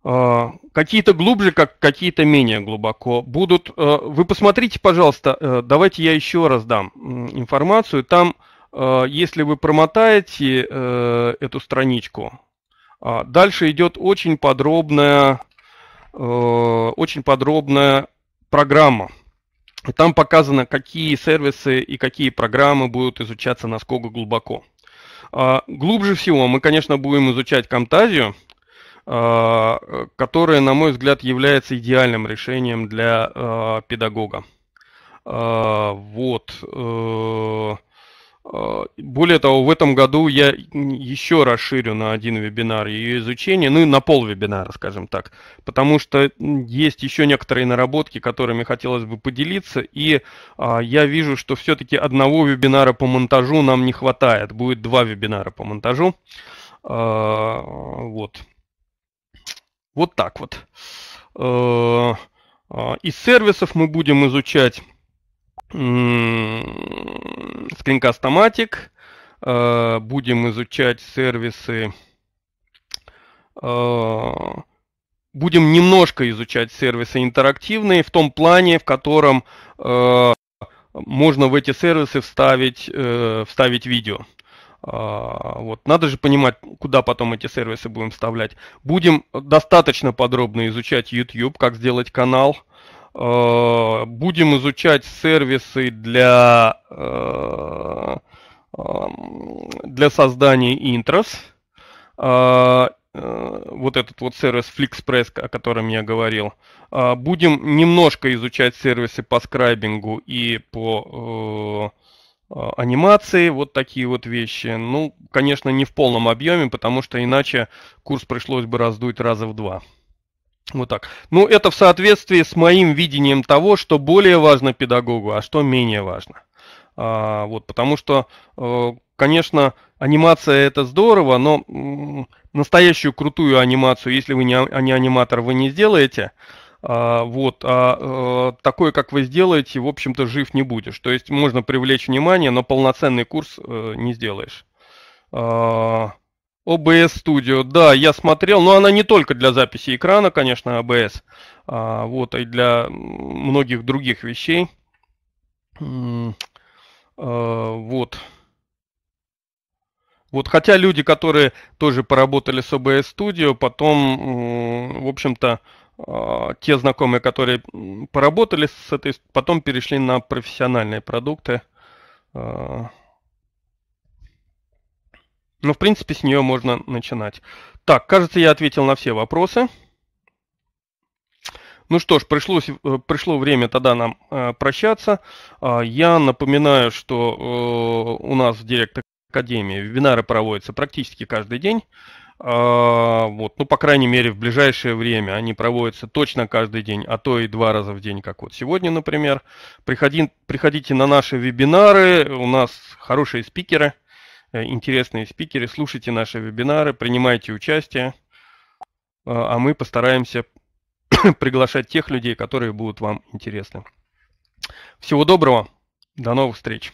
Speaker 1: Э, какие-то глубже, как какие-то менее глубоко будут. Э, вы посмотрите, пожалуйста, э, давайте я еще раз дам информацию. Там, если вы промотаете эту страничку, а дальше идет очень подробная, очень подробная программа. там показано, какие сервисы и какие программы будут изучаться насколько глубоко. А глубже всего мы, конечно, будем изучать Камтазию – Э, которое, на мой взгляд, является идеальным решением для э, педагога. Э, вот. Более того, в этом году я еще расширю на один вебинар ее изучение, ну и на пол вебинара, скажем так, потому что есть еще некоторые наработки, которыми хотелось бы поделиться, и а, я вижу, что все-таки одного вебинара по монтажу нам не хватает, будет два вебинара по монтажу. А, вот. Вот так вот. Э, а, из сервисов мы будем изучать скринкастоматик, э, будем изучать сервисы, э, будем немножко изучать сервисы интерактивные в том плане, в котором можно в эти сервисы вставить, вставить видео. А, вот. Надо же понимать, куда потом эти сервисы будем вставлять. Будем достаточно подробно изучать YouTube, как сделать канал. А, будем изучать сервисы для, а, для создания интрос. Вот этот вот сервис FlixPress, о котором я говорил. Будем немножко изучать сервисы по скрайбингу и по э, а, анимации, вот такие вот вещи. Ну, конечно, не в полном объеме, потому что иначе курс пришлось бы раздуть раза в два. Вот так. Ну, это в соответствии с моим видением того, что более важно педагогу, а что менее важно. А, вот, потому что, э, конечно, анимация это здорово, но настоящую крутую анимацию, если вы не, а не аниматор, вы не сделаете. А, вот, а э, такое, как вы сделаете, в общем-то, жив не будешь. То есть можно привлечь внимание, но полноценный курс э, не сделаешь. OBS а, Studio, да, я смотрел, но она не только для записи экрана, конечно, OBS, а вот, а и для многих других вещей. Вот. Вот, хотя люди, которые тоже поработали с OBS Studio, потом, в общем-то, э, а, те знакомые, которые поработали с этой, потом перешли на профессиональные продукты. А. Ну, в принципе, с нее можно начинать. Так, кажется, я ответил на все вопросы. Ну что ж, пришлось, э, пришло время тогда нам э, прощаться. Э, я напоминаю, что э, у нас в Директ Академии вебинары проводятся практически каждый день. А, вот, ну, по крайней мере, в ближайшее время они проводятся точно каждый день, а то и два раза в день, как вот сегодня, например. Приходи, приходите на наши вебинары, у нас хорошие спикеры, э, интересные спикеры, слушайте наши вебинары, принимайте участие, а, а мы постараемся приглашать тех людей, которые будут вам интересны. Всего доброго, до новых встреч!